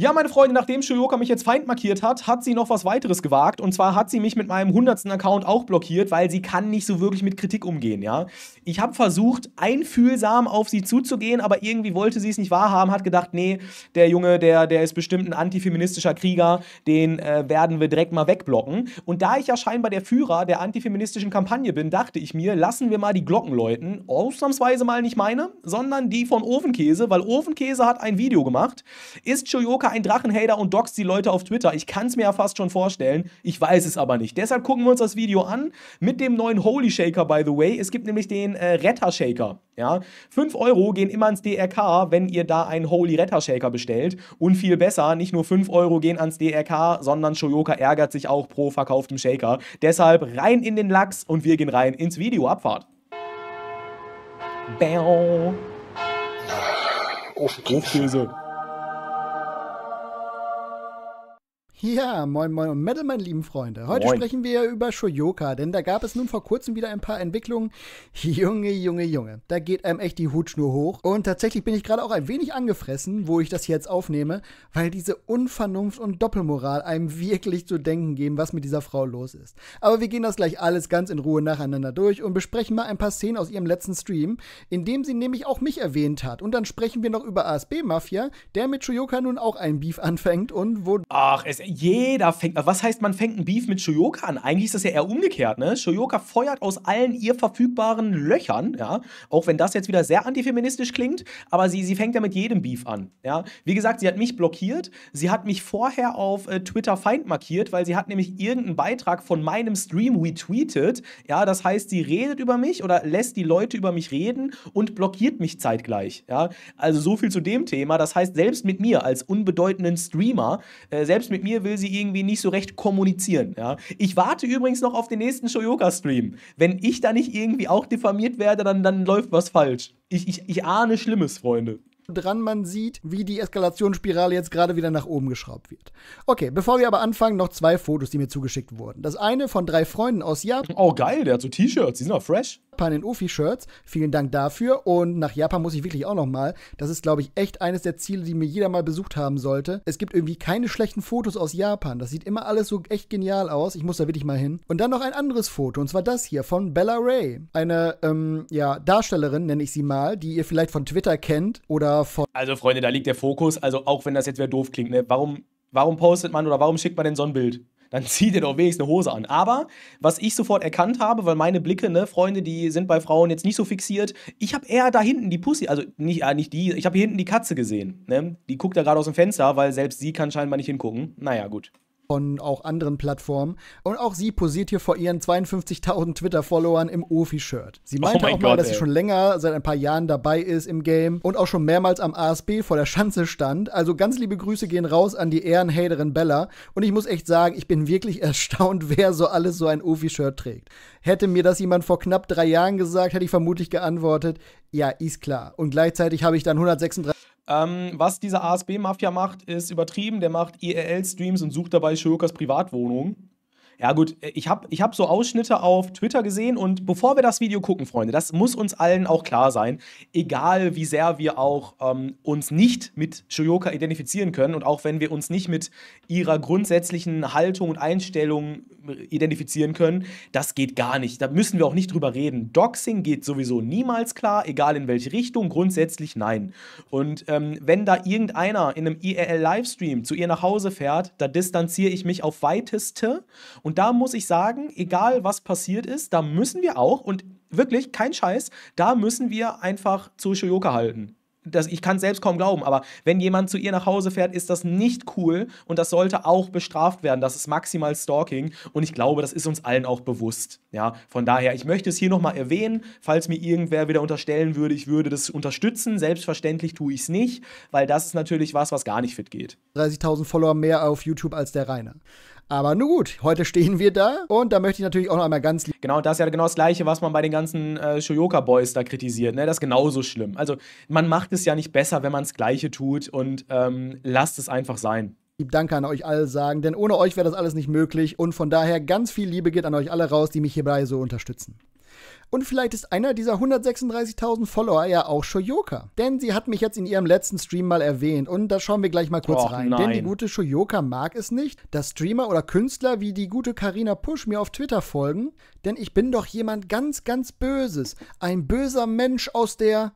Ja, meine Freunde, nachdem Shoyoka mich jetzt Feind markiert hat, hat sie noch was weiteres gewagt. Und zwar hat sie mich mit meinem 100. Account auch blockiert, weil sie kann nicht so wirklich mit Kritik umgehen, ja. Ich habe versucht, einfühlsam auf sie zuzugehen, aber irgendwie wollte sie es nicht wahrhaben, hat gedacht, nee, der Junge, der, der ist bestimmt ein antifeministischer Krieger, den äh, werden wir direkt mal wegblocken. Und da ich ja scheinbar der Führer der antifeministischen Kampagne bin, dachte ich mir, lassen wir mal die Glocken läuten. Ausnahmsweise mal nicht meine, sondern die von Ofenkäse, weil Ofenkäse hat ein Video gemacht. Ist Shoyoka mache Drachenhater und dox die Leute auf Twitter. Ich kann es mir ja fast schon vorstellen. Ich weiß es aber nicht. Deshalb gucken wir uns das Video an mit dem neuen Holy Shaker, by the way. Es gibt nämlich den äh, Retter Shaker. Ja? 5 Euro gehen immer ans DRK, wenn ihr da einen Holy Retter Shaker bestellt. Und viel besser, nicht nur 5 Euro gehen ans DRK, sondern Shoyoka ärgert sich auch pro verkauftem Shaker. Deshalb rein in den Lachs und wir gehen rein ins Video. Abfahrt. Bäm. Oh, Ofenkäse. Ja, moin moin und Metal, meine lieben Freunde. Heute moin. sprechen wir über Shoyoka, denn da gab es nun vor kurzem wieder ein paar Entwicklungen. Junge, Junge, Junge, da geht einem echt die Hutschnur hoch. Und tatsächlich bin ich gerade auch ein wenig angefressen, wo ich das hier jetzt aufnehme, weil diese Unvernunft und Doppelmoral einem wirklich zu denken geben, was mit dieser Frau los ist. Aber wir gehen das gleich alles ganz in Ruhe nacheinander durch und besprechen mal ein paar Szenen aus ihrem letzten Stream, in dem sie nämlich auch mich erwähnt hat. Und dann sprechen wir noch über ASB Mafia, der mit Shoyoka nun auch einen Beef anfängt und wo... Ach, es jeder fängt, was heißt, man fängt ein Beef mit Shoyoka an? Eigentlich ist das ja eher umgekehrt, ne? Shoyoka feuert aus allen ihr verfügbaren Löchern, ja? Auch wenn das jetzt wieder sehr antifeministisch klingt, aber sie, sie fängt ja mit jedem Beef an, ja? Wie gesagt, sie hat mich blockiert, sie hat mich vorher auf äh, Twitter Feind markiert, weil sie hat nämlich irgendeinen Beitrag von meinem Stream retweetet, ja? Das heißt, sie redet über mich oder lässt die Leute über mich reden und blockiert mich zeitgleich, ja? Also so viel zu dem Thema, das heißt, selbst mit mir als unbedeutenden Streamer, äh, selbst mit mir Familie will sie irgendwie nicht so recht kommunizieren. Ja? Ich warte übrigens noch auf den nächsten Shoyoka-Stream. Wenn ich da nicht irgendwie auch diffamiert werde, dann, dann läuft was falsch. Ich, ich, ich ahne Schlimmes, Freunde dran man sieht, wie die Eskalationsspirale jetzt gerade wieder nach oben geschraubt wird. Okay, bevor wir aber anfangen, noch zwei Fotos, die mir zugeschickt wurden. Das eine von drei Freunden aus Japan. Oh, geil, der hat so T-Shirts, die sind auch fresh. Japan in ufi shirts Vielen Dank dafür. Und nach Japan muss ich wirklich auch nochmal. Das ist, glaube ich, echt eines der Ziele, die mir jeder mal besucht haben sollte. Es gibt irgendwie keine schlechten Fotos aus Japan. Das sieht immer alles so echt genial aus. Ich muss da wirklich mal hin. Und dann noch ein anderes Foto. Und zwar das hier von Bella Ray. Eine, ähm, ja, Darstellerin, nenne ich sie mal, die ihr vielleicht von Twitter kennt oder von. Also, Freunde, da liegt der Fokus. Also, auch wenn das jetzt wer doof klingt, ne? Warum warum postet man oder warum schickt man denn so ein Bild? dann zieh dir doch wenigstens eine Hose an. Aber was ich sofort erkannt habe, weil meine Blicke, ne, Freunde, die sind bei Frauen jetzt nicht so fixiert, ich habe eher da hinten die Pussy, also nicht, äh, nicht die, ich habe hier hinten die Katze gesehen. Ne? Die guckt da gerade aus dem Fenster, weil selbst sie kann scheinbar nicht hingucken. Naja, gut von auch anderen Plattformen. Und auch sie posiert hier vor ihren 52.000 Twitter-Followern im Ofi-Shirt. Sie oh meinte oh auch mal, dass ey. sie schon länger, seit ein paar Jahren dabei ist im Game und auch schon mehrmals am ASB vor der Schanze stand. Also ganz liebe Grüße gehen raus an die Ehrenhaterin Bella. Und ich muss echt sagen, ich bin wirklich erstaunt, wer so alles so ein Ofi-Shirt trägt. Hätte mir das jemand vor knapp drei Jahren gesagt, hätte ich vermutlich geantwortet, ja, ist klar. Und gleichzeitig habe ich dann 136 ähm, was dieser ASB-Mafia macht, ist übertrieben. Der macht IRL-Streams e und sucht dabei Shokas Privatwohnung. Ja gut, äh, ich habe ich hab so Ausschnitte auf Twitter gesehen und bevor wir das Video gucken, Freunde, das muss uns allen auch klar sein, egal wie sehr wir auch ähm, uns nicht mit Shoyoka identifizieren können und auch wenn wir uns nicht mit ihrer grundsätzlichen Haltung und Einstellung äh, identifizieren können, das geht gar nicht. Da müssen wir auch nicht drüber reden. Doxing geht sowieso niemals klar, egal in welche Richtung, grundsätzlich nein. Und ähm, wenn da irgendeiner in einem IRL-Livestream zu ihr nach Hause fährt, da distanziere ich mich auf weiteste und da muss ich sagen, egal was passiert ist, da müssen wir auch und wirklich kein Scheiß, da müssen wir einfach zu Shoyoka halten. Das, ich kann selbst kaum glauben, aber wenn jemand zu ihr nach Hause fährt, ist das nicht cool und das sollte auch bestraft werden. Das ist maximal Stalking und ich glaube, das ist uns allen auch bewusst. Ja, von daher, ich möchte es hier nochmal erwähnen, falls mir irgendwer wieder unterstellen würde, ich würde das unterstützen. Selbstverständlich tue ich es nicht, weil das ist natürlich was, was gar nicht fit geht. 30.000 Follower mehr auf YouTube als der Reiner. Aber nun gut, heute stehen wir da und da möchte ich natürlich auch noch einmal ganz. Genau, das ist ja genau das Gleiche, was man bei den ganzen äh, Shoyoka-Boys da kritisiert. Ne? Das ist genauso schlimm. Also, man macht es ja nicht besser, wenn man das Gleiche tut und ähm, lasst es einfach sein. Lieb Danke an euch alle sagen, denn ohne euch wäre das alles nicht möglich und von daher ganz viel Liebe geht an euch alle raus, die mich hierbei so unterstützen. Und vielleicht ist einer dieser 136.000 Follower ja auch Shoyoka. Denn sie hat mich jetzt in ihrem letzten Stream mal erwähnt. Und da schauen wir gleich mal kurz Och, rein. Nein. Denn die gute Shoyoka mag es nicht, dass Streamer oder Künstler wie die gute Karina Push mir auf Twitter folgen. Denn ich bin doch jemand ganz, ganz Böses. Ein böser Mensch aus der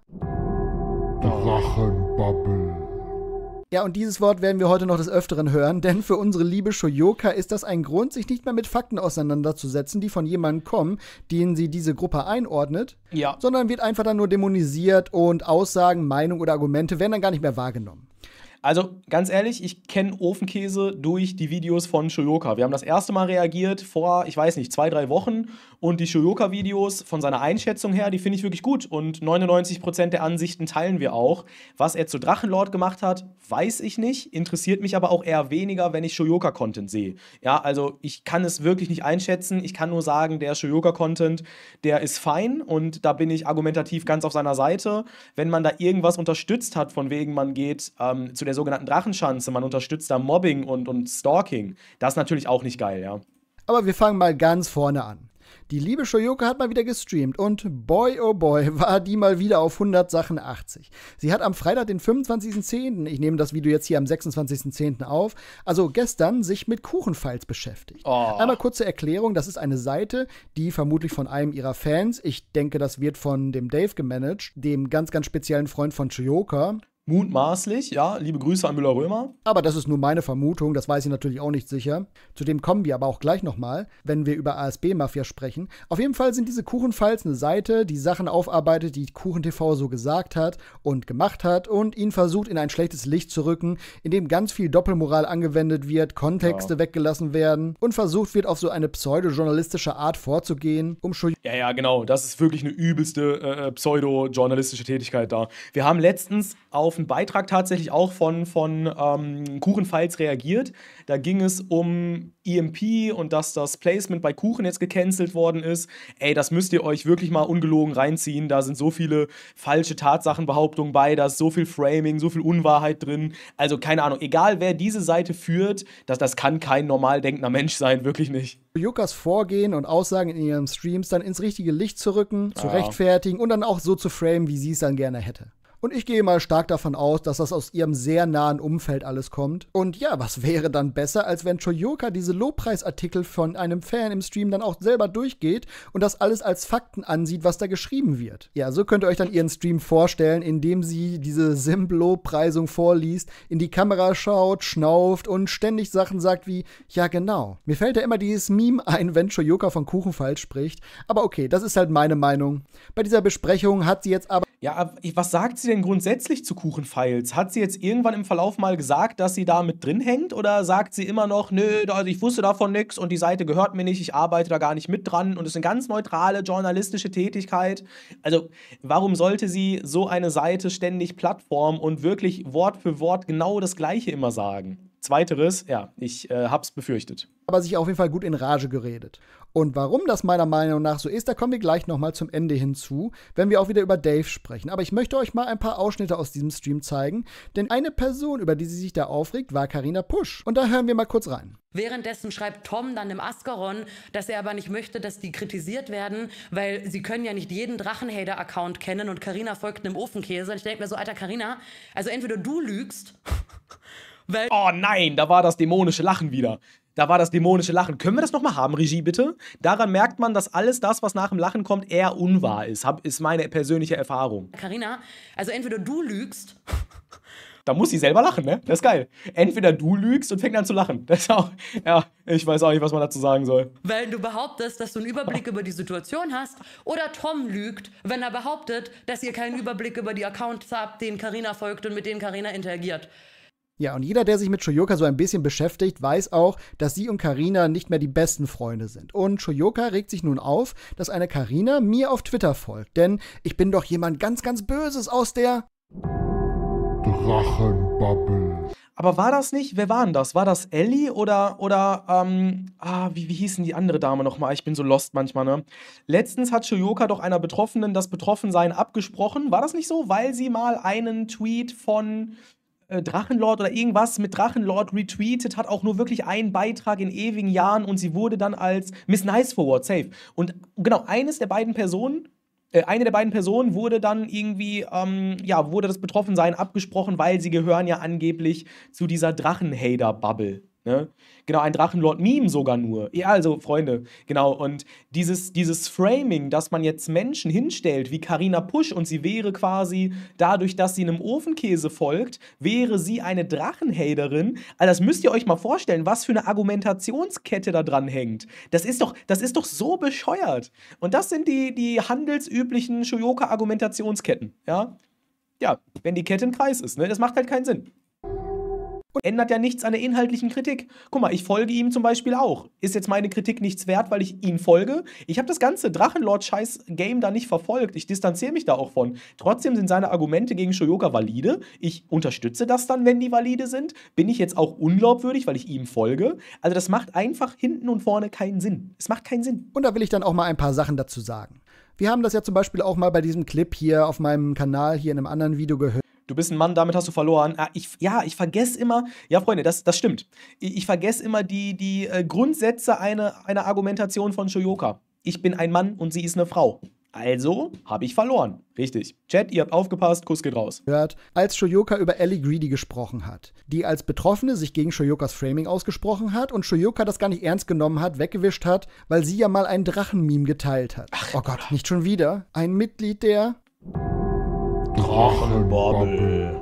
Drachenbubble. Ja, und dieses Wort werden wir heute noch des Öfteren hören, denn für unsere liebe Shoyoka ist das ein Grund, sich nicht mehr mit Fakten auseinanderzusetzen, die von jemandem kommen, den sie diese Gruppe einordnet, ja. sondern wird einfach dann nur dämonisiert und Aussagen, Meinung oder Argumente werden dann gar nicht mehr wahrgenommen. Also ganz ehrlich, ich kenne Ofenkäse durch die Videos von Shoyoka. Wir haben das erste Mal reagiert vor, ich weiß nicht, zwei, drei Wochen. Und die Shoyoka-Videos von seiner Einschätzung her, die finde ich wirklich gut. Und 99% der Ansichten teilen wir auch. Was er zu Drachenlord gemacht hat, weiß ich nicht. Interessiert mich aber auch eher weniger, wenn ich Shoyoka-Content sehe. Ja, also ich kann es wirklich nicht einschätzen. Ich kann nur sagen, der Shoyoka-Content, der ist fein. Und da bin ich argumentativ ganz auf seiner Seite. Wenn man da irgendwas unterstützt hat, von wegen man geht ähm, zu der der sogenannten Drachenschanze, man unterstützt da Mobbing und, und Stalking. Das ist natürlich auch nicht geil, ja. Aber wir fangen mal ganz vorne an. Die liebe Shoyoka hat mal wieder gestreamt und boy oh boy war die mal wieder auf 100 Sachen 80. Sie hat am Freitag, den 25.10., ich nehme das Video jetzt hier am 26.10. auf, also gestern sich mit Kuchenfiles beschäftigt. Oh. Einmal kurze Erklärung, das ist eine Seite, die vermutlich von einem ihrer Fans, ich denke das wird von dem Dave gemanagt, dem ganz, ganz speziellen Freund von Shoyoka, Mutmaßlich, ja. Liebe Grüße an Müller-Römer. Aber das ist nur meine Vermutung, das weiß ich natürlich auch nicht sicher. Zu dem kommen wir aber auch gleich nochmal, wenn wir über ASB-Mafia sprechen. Auf jeden Fall sind diese Kuchenfalls eine Seite, die Sachen aufarbeitet, die KuchenTV so gesagt hat und gemacht hat und ihn versucht, in ein schlechtes Licht zu rücken, in dem ganz viel Doppelmoral angewendet wird, Kontexte ja. weggelassen werden und versucht wird, auf so eine pseudo-journalistische Art vorzugehen, um Schuld. Ja, ja, genau. Das ist wirklich eine übelste äh, äh pseudo-journalistische Tätigkeit da. Wir haben letztens auf auf einen Beitrag tatsächlich auch von, von ähm, Kuchenfiles reagiert. Da ging es um EMP und dass das Placement bei Kuchen jetzt gecancelt worden ist. Ey, das müsst ihr euch wirklich mal ungelogen reinziehen. Da sind so viele falsche Tatsachenbehauptungen bei, da ist so viel Framing, so viel Unwahrheit drin. Also keine Ahnung, egal wer diese Seite führt, das, das kann kein normal denkender Mensch sein, wirklich nicht. Jukas Vorgehen und Aussagen in ihren Streams dann ins richtige Licht zu rücken, ja. zu rechtfertigen und dann auch so zu framen, wie sie es dann gerne hätte. Und ich gehe mal stark davon aus, dass das aus ihrem sehr nahen Umfeld alles kommt. Und ja, was wäre dann besser, als wenn Choyoka diese Lobpreisartikel von einem Fan im Stream dann auch selber durchgeht und das alles als Fakten ansieht, was da geschrieben wird. Ja, so könnt ihr euch dann ihren Stream vorstellen, indem sie diese Simp-Lobpreisung vorliest, in die Kamera schaut, schnauft und ständig Sachen sagt wie, ja genau. Mir fällt ja immer dieses Meme ein, wenn Choyoka von Kuchen falsch spricht. Aber okay, das ist halt meine Meinung. Bei dieser Besprechung hat sie jetzt aber. Ja, was sagt sie denn? denn grundsätzlich zu Kuchenfiles? Hat sie jetzt irgendwann im Verlauf mal gesagt, dass sie da mit drin hängt? Oder sagt sie immer noch, nö, also ich wusste davon nichts und die Seite gehört mir nicht, ich arbeite da gar nicht mit dran und es ist eine ganz neutrale journalistische Tätigkeit? Also, warum sollte sie so eine Seite ständig plattformen und wirklich Wort für Wort genau das Gleiche immer sagen? Zweiteres, ja, ich äh, hab's befürchtet. Aber sich auf jeden Fall gut in Rage geredet. Und warum das meiner Meinung nach so ist, da kommen wir gleich nochmal zum Ende hinzu, wenn wir auch wieder über Dave sprechen. Aber ich möchte euch mal ein paar Ausschnitte aus diesem Stream zeigen, denn eine Person, über die sie sich da aufregt, war Karina Pusch. Und da hören wir mal kurz rein. Währenddessen schreibt Tom dann im Ascaron, dass er aber nicht möchte, dass die kritisiert werden, weil sie können ja nicht jeden Drachenhater-Account kennen und Karina folgt einem Ofenkäse. Und ich denke mir so, alter Karina, also entweder du lügst Weil oh nein, da war das dämonische Lachen wieder. Da war das dämonische Lachen. Können wir das nochmal haben, Regie, bitte? Daran merkt man, dass alles das, was nach dem Lachen kommt, eher unwahr ist. Hab, ist meine persönliche Erfahrung. Karina, also entweder du lügst. da muss sie selber lachen, ne? Das ist geil. Entweder du lügst und fängst an zu lachen. Das ist auch, ja, ich weiß auch nicht, was man dazu sagen soll. Weil du behauptest, dass du einen Überblick über die Situation hast oder Tom lügt, wenn er behauptet, dass ihr keinen Überblick über die Accounts habt, denen Karina folgt und mit denen Karina interagiert. Ja, und jeder, der sich mit Shoyoka so ein bisschen beschäftigt, weiß auch, dass sie und Karina nicht mehr die besten Freunde sind. Und Shoyoka regt sich nun auf, dass eine Karina mir auf Twitter folgt, denn ich bin doch jemand ganz, ganz Böses aus der Drachenbubble. Aber war das nicht? Wer war denn das? War das Ellie oder, oder, ähm, ah, wie, wie hieß denn die andere Dame nochmal? Ich bin so lost manchmal, ne? Letztens hat Shoyoka doch einer Betroffenen das Betroffensein abgesprochen. War das nicht so? Weil sie mal einen Tweet von äh, Drachenlord oder irgendwas mit Drachenlord retweetet hat, auch nur wirklich einen Beitrag in ewigen Jahren und sie wurde dann als Miss Nice Forward safe. Und genau, eines der beiden Personen äh, eine der beiden Personen wurde dann irgendwie, ähm, ja, wurde das Betroffensein abgesprochen, weil sie gehören ja angeblich zu dieser Drachenhater-Bubble. Ne? Genau, ein Drachenlord-Meme sogar nur. Ja, also Freunde, genau. Und dieses, dieses Framing, dass man jetzt Menschen hinstellt wie Karina Pusch und sie wäre quasi, dadurch, dass sie einem Ofenkäse folgt, wäre sie eine Drachenhaterin. Also das müsst ihr euch mal vorstellen, was für eine Argumentationskette da dran hängt. Das ist doch, das ist doch so bescheuert. Und das sind die, die handelsüblichen Shoyoka-Argumentationsketten. Ja? ja, wenn die Kette im Kreis ist. Ne? Das macht halt keinen Sinn. Und ändert ja nichts an der inhaltlichen Kritik. Guck mal, ich folge ihm zum Beispiel auch. Ist jetzt meine Kritik nichts wert, weil ich ihm folge? Ich habe das ganze Drachenlord-Scheiß-Game da nicht verfolgt. Ich distanziere mich da auch von. Trotzdem sind seine Argumente gegen Shoyoka valide. Ich unterstütze das dann, wenn die valide sind. Bin ich jetzt auch unglaubwürdig, weil ich ihm folge? Also das macht einfach hinten und vorne keinen Sinn. Es macht keinen Sinn. Und da will ich dann auch mal ein paar Sachen dazu sagen. Wir haben das ja zum Beispiel auch mal bei diesem Clip hier auf meinem Kanal, hier in einem anderen Video gehört du bist ein Mann, damit hast du verloren. Ah, ich, ja, ich vergesse immer, ja, Freunde, das, das stimmt. Ich, ich vergesse immer die, die äh, Grundsätze einer, einer Argumentation von Shoyoka. Ich bin ein Mann und sie ist eine Frau. Also habe ich verloren. Richtig. Chat, ihr habt aufgepasst, Kuss geht raus. Hört, als Shoyoka über Ellie Greedy gesprochen hat, die als Betroffene sich gegen Shoyokas Framing ausgesprochen hat und Shoyoka das gar nicht ernst genommen hat, weggewischt hat, weil sie ja mal ein Drachenmeme geteilt hat. Ach, oh Gott, nicht schon wieder. Ein Mitglied der Drachenbubble.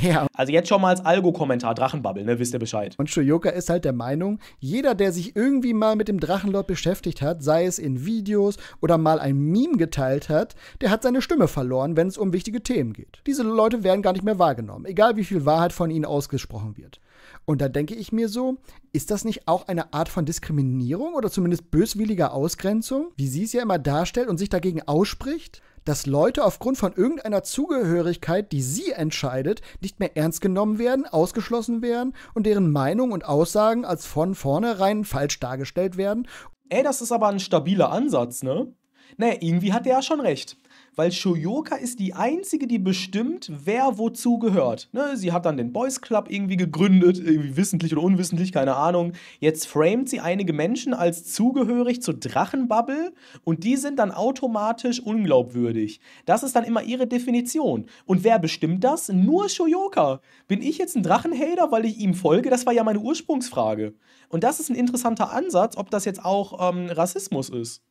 Ja. Also jetzt schon mal als Algo-Kommentar, Drachenbubble, ne, wisst ihr Bescheid. Und Shoyoka ist halt der Meinung, jeder, der sich irgendwie mal mit dem Drachenlord beschäftigt hat, sei es in Videos oder mal ein Meme geteilt hat, der hat seine Stimme verloren, wenn es um wichtige Themen geht. Diese Leute werden gar nicht mehr wahrgenommen, egal wie viel Wahrheit von ihnen ausgesprochen wird. Und da denke ich mir so, ist das nicht auch eine Art von Diskriminierung oder zumindest böswilliger Ausgrenzung, wie sie es ja immer darstellt und sich dagegen ausspricht? dass Leute aufgrund von irgendeiner Zugehörigkeit, die sie entscheidet, nicht mehr ernst genommen werden, ausgeschlossen werden und deren Meinung und Aussagen als von vornherein falsch dargestellt werden. Ey, das ist aber ein stabiler Ansatz, ne? Naja, irgendwie hat der ja schon recht weil Shoyoka ist die einzige, die bestimmt, wer wozu gehört. Ne? Sie hat dann den Boys Club irgendwie gegründet, irgendwie wissentlich oder unwissentlich, keine Ahnung. Jetzt framet sie einige Menschen als zugehörig zur Drachenbubble und die sind dann automatisch unglaubwürdig. Das ist dann immer ihre Definition. Und wer bestimmt das? Nur Shoyoka. Bin ich jetzt ein Drachenhater, weil ich ihm folge? Das war ja meine Ursprungsfrage. Und das ist ein interessanter Ansatz, ob das jetzt auch ähm, Rassismus ist.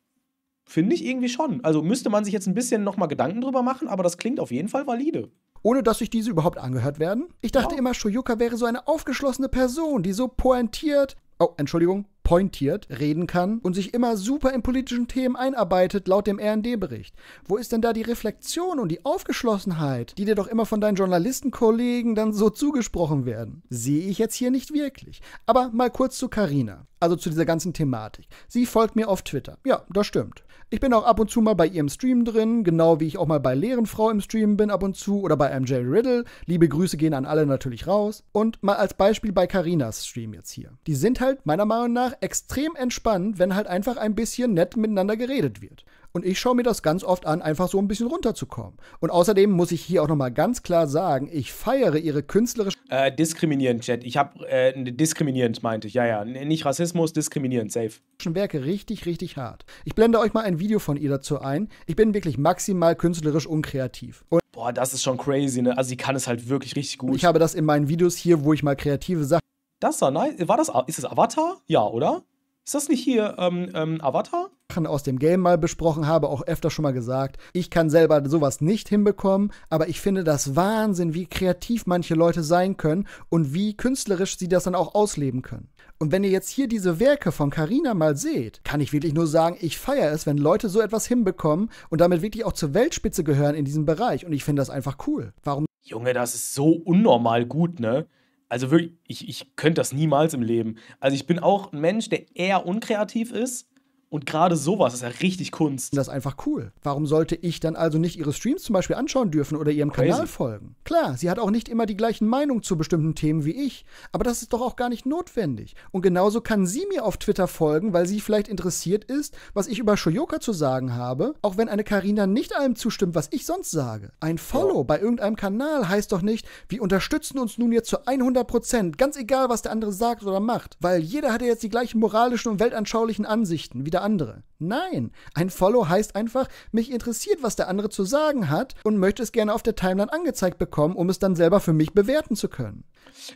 Finde ich irgendwie schon. Also müsste man sich jetzt ein bisschen nochmal Gedanken drüber machen, aber das klingt auf jeden Fall valide. Ohne dass sich diese überhaupt angehört werden? Ich dachte wow. immer, Shoyuka wäre so eine aufgeschlossene Person, die so pointiert. Oh, Entschuldigung, pointiert reden kann und sich immer super in politischen Themen einarbeitet, laut dem RND-Bericht. Wo ist denn da die Reflexion und die Aufgeschlossenheit, die dir doch immer von deinen Journalistenkollegen dann so zugesprochen werden? Sehe ich jetzt hier nicht wirklich. Aber mal kurz zu Carina, also zu dieser ganzen Thematik. Sie folgt mir auf Twitter. Ja, das stimmt. Ich bin auch ab und zu mal bei ihrem Stream drin, genau wie ich auch mal bei Lehrenfrau im Stream bin ab und zu oder bei MJ Riddle. Liebe Grüße gehen an alle natürlich raus. Und mal als Beispiel bei Carinas Stream jetzt hier. Die sind halt meiner Meinung nach extrem entspannt, wenn halt einfach ein bisschen nett miteinander geredet wird. Und ich schaue mir das ganz oft an, einfach so ein bisschen runterzukommen. Und außerdem muss ich hier auch nochmal ganz klar sagen, ich feiere ihre künstlerische. Äh, diskriminierend, Chat. Ich habe äh, ne, diskriminierend meinte ich. Ja, ja. Nicht Rassismus, diskriminierend, safe. Werke richtig, richtig hart. Ich blende euch mal ein Video von ihr dazu ein. Ich bin wirklich maximal künstlerisch unkreativ. Und Boah, das ist schon crazy, ne? Also sie kann es halt wirklich richtig gut. Ich habe das in meinen Videos hier, wo ich mal kreative Sachen. Das sah nice. War das, ist das Avatar? Ja, oder? Ist das nicht hier ähm, ähm, Avatar? Aus dem Game mal besprochen habe, auch öfter schon mal gesagt. Ich kann selber sowas nicht hinbekommen, aber ich finde das Wahnsinn, wie kreativ manche Leute sein können und wie künstlerisch sie das dann auch ausleben können. Und wenn ihr jetzt hier diese Werke von Carina mal seht, kann ich wirklich nur sagen, ich feiere es, wenn Leute so etwas hinbekommen und damit wirklich auch zur Weltspitze gehören in diesem Bereich. Und ich finde das einfach cool. Warum Junge, das ist so unnormal gut, ne? also wirklich, ich, ich könnte das niemals im Leben. Also ich bin auch ein Mensch, der eher unkreativ ist. Und gerade sowas ist ja richtig Kunst. Das ist einfach cool. Warum sollte ich dann also nicht ihre Streams zum Beispiel anschauen dürfen oder ihrem Crazy. Kanal folgen? Klar, sie hat auch nicht immer die gleichen Meinungen zu bestimmten Themen wie ich, aber das ist doch auch gar nicht notwendig. Und genauso kann sie mir auf Twitter folgen, weil sie vielleicht interessiert ist, was ich über Shoyoka zu sagen habe, auch wenn eine Karina nicht allem zustimmt, was ich sonst sage. Ein Follow oh. bei irgendeinem Kanal heißt doch nicht, wir unterstützen uns nun jetzt zu 100 Prozent, ganz egal, was der andere sagt oder macht, weil jeder hat ja jetzt die gleichen moralischen und weltanschaulichen Ansichten. Wieder der andere. Nein, ein Follow heißt einfach, mich interessiert, was der andere zu sagen hat und möchte es gerne auf der Timeline angezeigt bekommen, um es dann selber für mich bewerten zu können.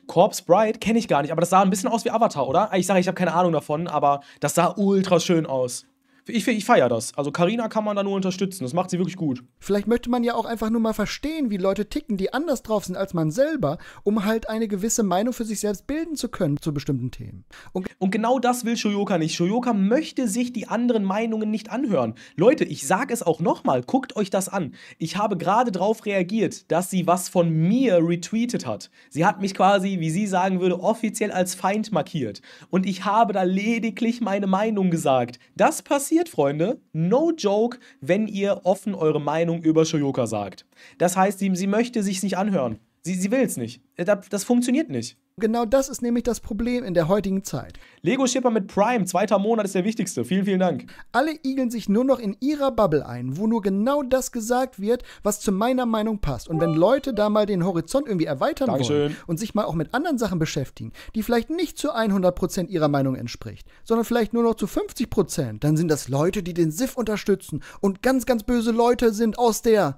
Corpse Bride kenne ich gar nicht, aber das sah ein bisschen aus wie Avatar, oder? Ich sage, ich habe keine Ahnung davon, aber das sah ultra schön aus ich, ich feiere das. Also Karina kann man da nur unterstützen. Das macht sie wirklich gut. Vielleicht möchte man ja auch einfach nur mal verstehen, wie Leute ticken, die anders drauf sind als man selber, um halt eine gewisse Meinung für sich selbst bilden zu können zu bestimmten Themen. Und, Und genau das will Shoyoka nicht. Shoyoka möchte sich die anderen Meinungen nicht anhören. Leute, ich sage es auch nochmal, guckt euch das an. Ich habe gerade darauf reagiert, dass sie was von mir retweetet hat. Sie hat mich quasi, wie sie sagen würde, offiziell als Feind markiert. Und ich habe da lediglich meine Meinung gesagt. Das passiert passiert, Freunde. No joke, wenn ihr offen eure Meinung über Shoyoka sagt. Das heißt, sie, sie möchte sich nicht anhören. Sie, sie will es nicht. Äh, das, das funktioniert nicht. Genau das ist nämlich das Problem in der heutigen Zeit. Lego Shipper mit Prime, zweiter Monat ist der wichtigste. Vielen, vielen Dank. Alle igeln sich nur noch in ihrer Bubble ein, wo nur genau das gesagt wird, was zu meiner Meinung passt. Und wenn Leute da mal den Horizont irgendwie erweitern Dankeschön. wollen und sich mal auch mit anderen Sachen beschäftigen, die vielleicht nicht zu 100% ihrer Meinung entspricht, sondern vielleicht nur noch zu 50%, dann sind das Leute, die den SIF unterstützen und ganz, ganz böse Leute sind aus der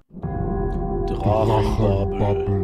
Drachenbubble.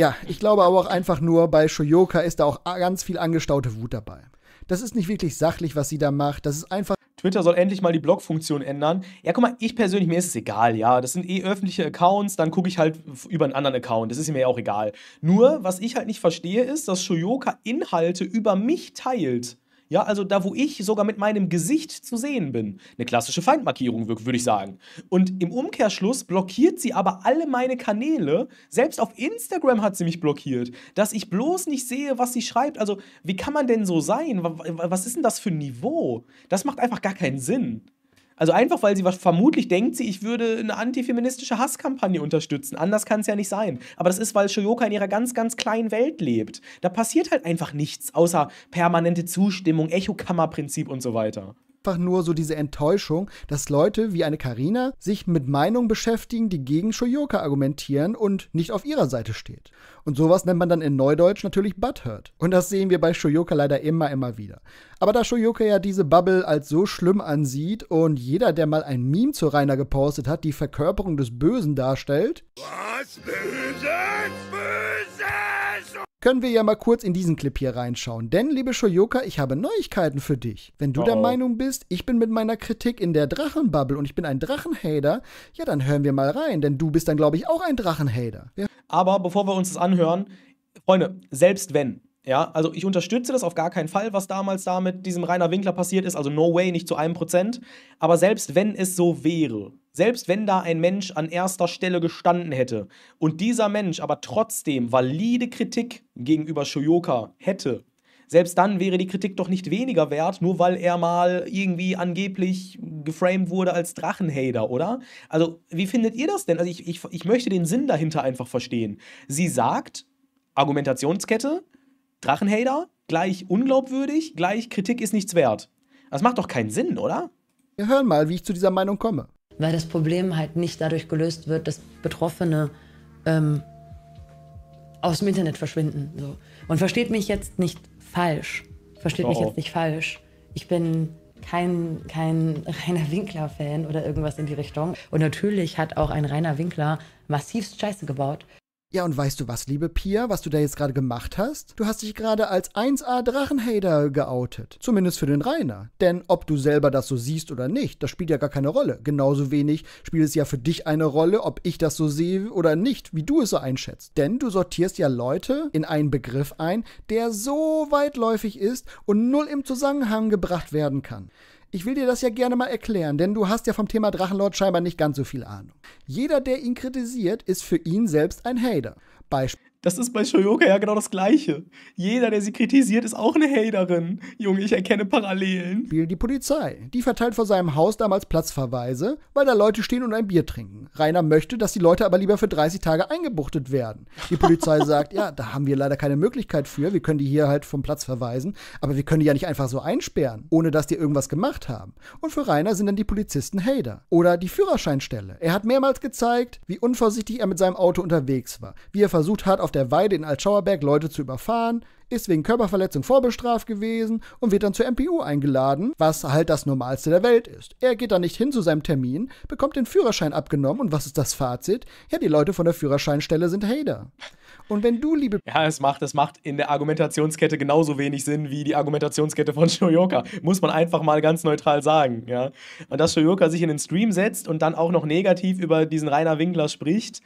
Ja, ich glaube aber auch einfach nur, bei Shoyoka ist da auch ganz viel angestaute Wut dabei. Das ist nicht wirklich sachlich, was sie da macht. Das ist einfach. Twitter soll endlich mal die Blogfunktion ändern. Ja, guck mal, ich persönlich, mir ist es egal, ja. Das sind eh öffentliche Accounts, dann gucke ich halt über einen anderen Account. Das ist mir ja auch egal. Nur, was ich halt nicht verstehe, ist, dass Shoyoka Inhalte über mich teilt. Ja, also da, wo ich sogar mit meinem Gesicht zu sehen bin. Eine klassische Feindmarkierung, würde ich sagen. Und im Umkehrschluss blockiert sie aber alle meine Kanäle. Selbst auf Instagram hat sie mich blockiert, dass ich bloß nicht sehe, was sie schreibt. Also, wie kann man denn so sein? Was ist denn das für ein Niveau? Das macht einfach gar keinen Sinn. Also einfach, weil sie was, vermutlich denkt sie, ich würde eine antifeministische Hasskampagne unterstützen. Anders kann es ja nicht sein. Aber das ist, weil Shoyoka in ihrer ganz, ganz kleinen Welt lebt. Da passiert halt einfach nichts, außer permanente Zustimmung, Echokammerprinzip und so weiter einfach nur so diese Enttäuschung, dass Leute wie eine Karina sich mit Meinungen beschäftigen, die gegen Shoyoka argumentieren und nicht auf ihrer Seite steht. Und sowas nennt man dann in Neudeutsch natürlich Butthurt. Und das sehen wir bei Shoyoka leider immer, immer wieder. Aber da Shoyoka ja diese Bubble als so schlimm ansieht und jeder, der mal ein Meme zu Rainer gepostet hat, die Verkörperung des Bösen darstellt. Was? Böses? Böses? können wir ja mal kurz in diesen Clip hier reinschauen. Denn, liebe Shoyoka, ich habe Neuigkeiten für dich. Wenn du oh. der Meinung bist, ich bin mit meiner Kritik in der Drachenbubble und ich bin ein Drachenhater, ja, dann hören wir mal rein, denn du bist dann, glaube ich, auch ein Drachenhater. Aber bevor wir uns das anhören, Freunde, selbst wenn, ja, also ich unterstütze das auf gar keinen Fall, was damals da mit diesem Rainer Winkler passiert ist. Also no way, nicht zu einem Prozent. Aber selbst wenn es so wäre, selbst wenn da ein Mensch an erster Stelle gestanden hätte und dieser Mensch aber trotzdem valide Kritik gegenüber Shoyoka hätte, selbst dann wäre die Kritik doch nicht weniger wert, nur weil er mal irgendwie angeblich geframed wurde als Drachenhader, oder? Also, wie findet ihr das denn? Also, ich, ich, ich möchte den Sinn dahinter einfach verstehen. Sie sagt, Argumentationskette, Drachenhater, gleich unglaubwürdig, gleich Kritik ist nichts wert. Das macht doch keinen Sinn, oder? Wir hören mal, wie ich zu dieser Meinung komme. Weil das Problem halt nicht dadurch gelöst wird, dass Betroffene ähm, aus dem Internet verschwinden. So. Und versteht mich jetzt nicht falsch. Versteht oh. mich jetzt nicht falsch. Ich bin kein, kein Rainer Winkler-Fan oder irgendwas in die Richtung. Und natürlich hat auch ein Rainer Winkler massivst Scheiße gebaut. Ja, und weißt du was, liebe Pia, was du da jetzt gerade gemacht hast? Du hast dich gerade als 1A Drachenhater geoutet. Zumindest für den Rainer. Denn ob du selber das so siehst oder nicht, das spielt ja gar keine Rolle. Genauso wenig spielt es ja für dich eine Rolle, ob ich das so sehe oder nicht, wie du es so einschätzt. Denn du sortierst ja Leute in einen Begriff ein, der so weitläufig ist und null im Zusammenhang gebracht werden kann. Ich will dir das ja gerne mal erklären, denn du hast ja vom Thema Drachenlord scheinbar nicht ganz so viel Ahnung. Jeder, der ihn kritisiert, ist für ihn selbst ein Hater. Beispiel. Das ist bei Shoyoka ja genau das Gleiche. Jeder, der sie kritisiert, ist auch eine Haterin. Junge, ich erkenne Parallelen. Spiel die Polizei. Die verteilt vor seinem Haus damals Platzverweise, weil da Leute stehen und ein Bier trinken. Rainer möchte, dass die Leute aber lieber für 30 Tage eingebuchtet werden. Die Polizei sagt, ja, da haben wir leider keine Möglichkeit für. Wir können die hier halt vom Platz verweisen, aber wir können die ja nicht einfach so einsperren, ohne dass die irgendwas gemacht haben. Und für Rainer sind dann die Polizisten Hater. Oder die Führerscheinstelle. Er hat mehrmals gezeigt, wie unvorsichtig er mit seinem Auto unterwegs war, wie er versucht hat, auf auf der Weide in Altschauerberg Leute zu überfahren, ist wegen Körperverletzung vorbestraft gewesen und wird dann zur MPU eingeladen, was halt das Normalste der Welt ist. Er geht dann nicht hin zu seinem Termin, bekommt den Führerschein abgenommen und was ist das Fazit? Ja, die Leute von der Führerscheinstelle sind Hater. Und wenn du, liebe. Ja, es macht, es macht in der Argumentationskette genauso wenig Sinn wie die Argumentationskette von Shoyoka. Muss man einfach mal ganz neutral sagen, ja. Und dass Shoyoka sich in den Stream setzt und dann auch noch negativ über diesen Rainer Winkler spricht,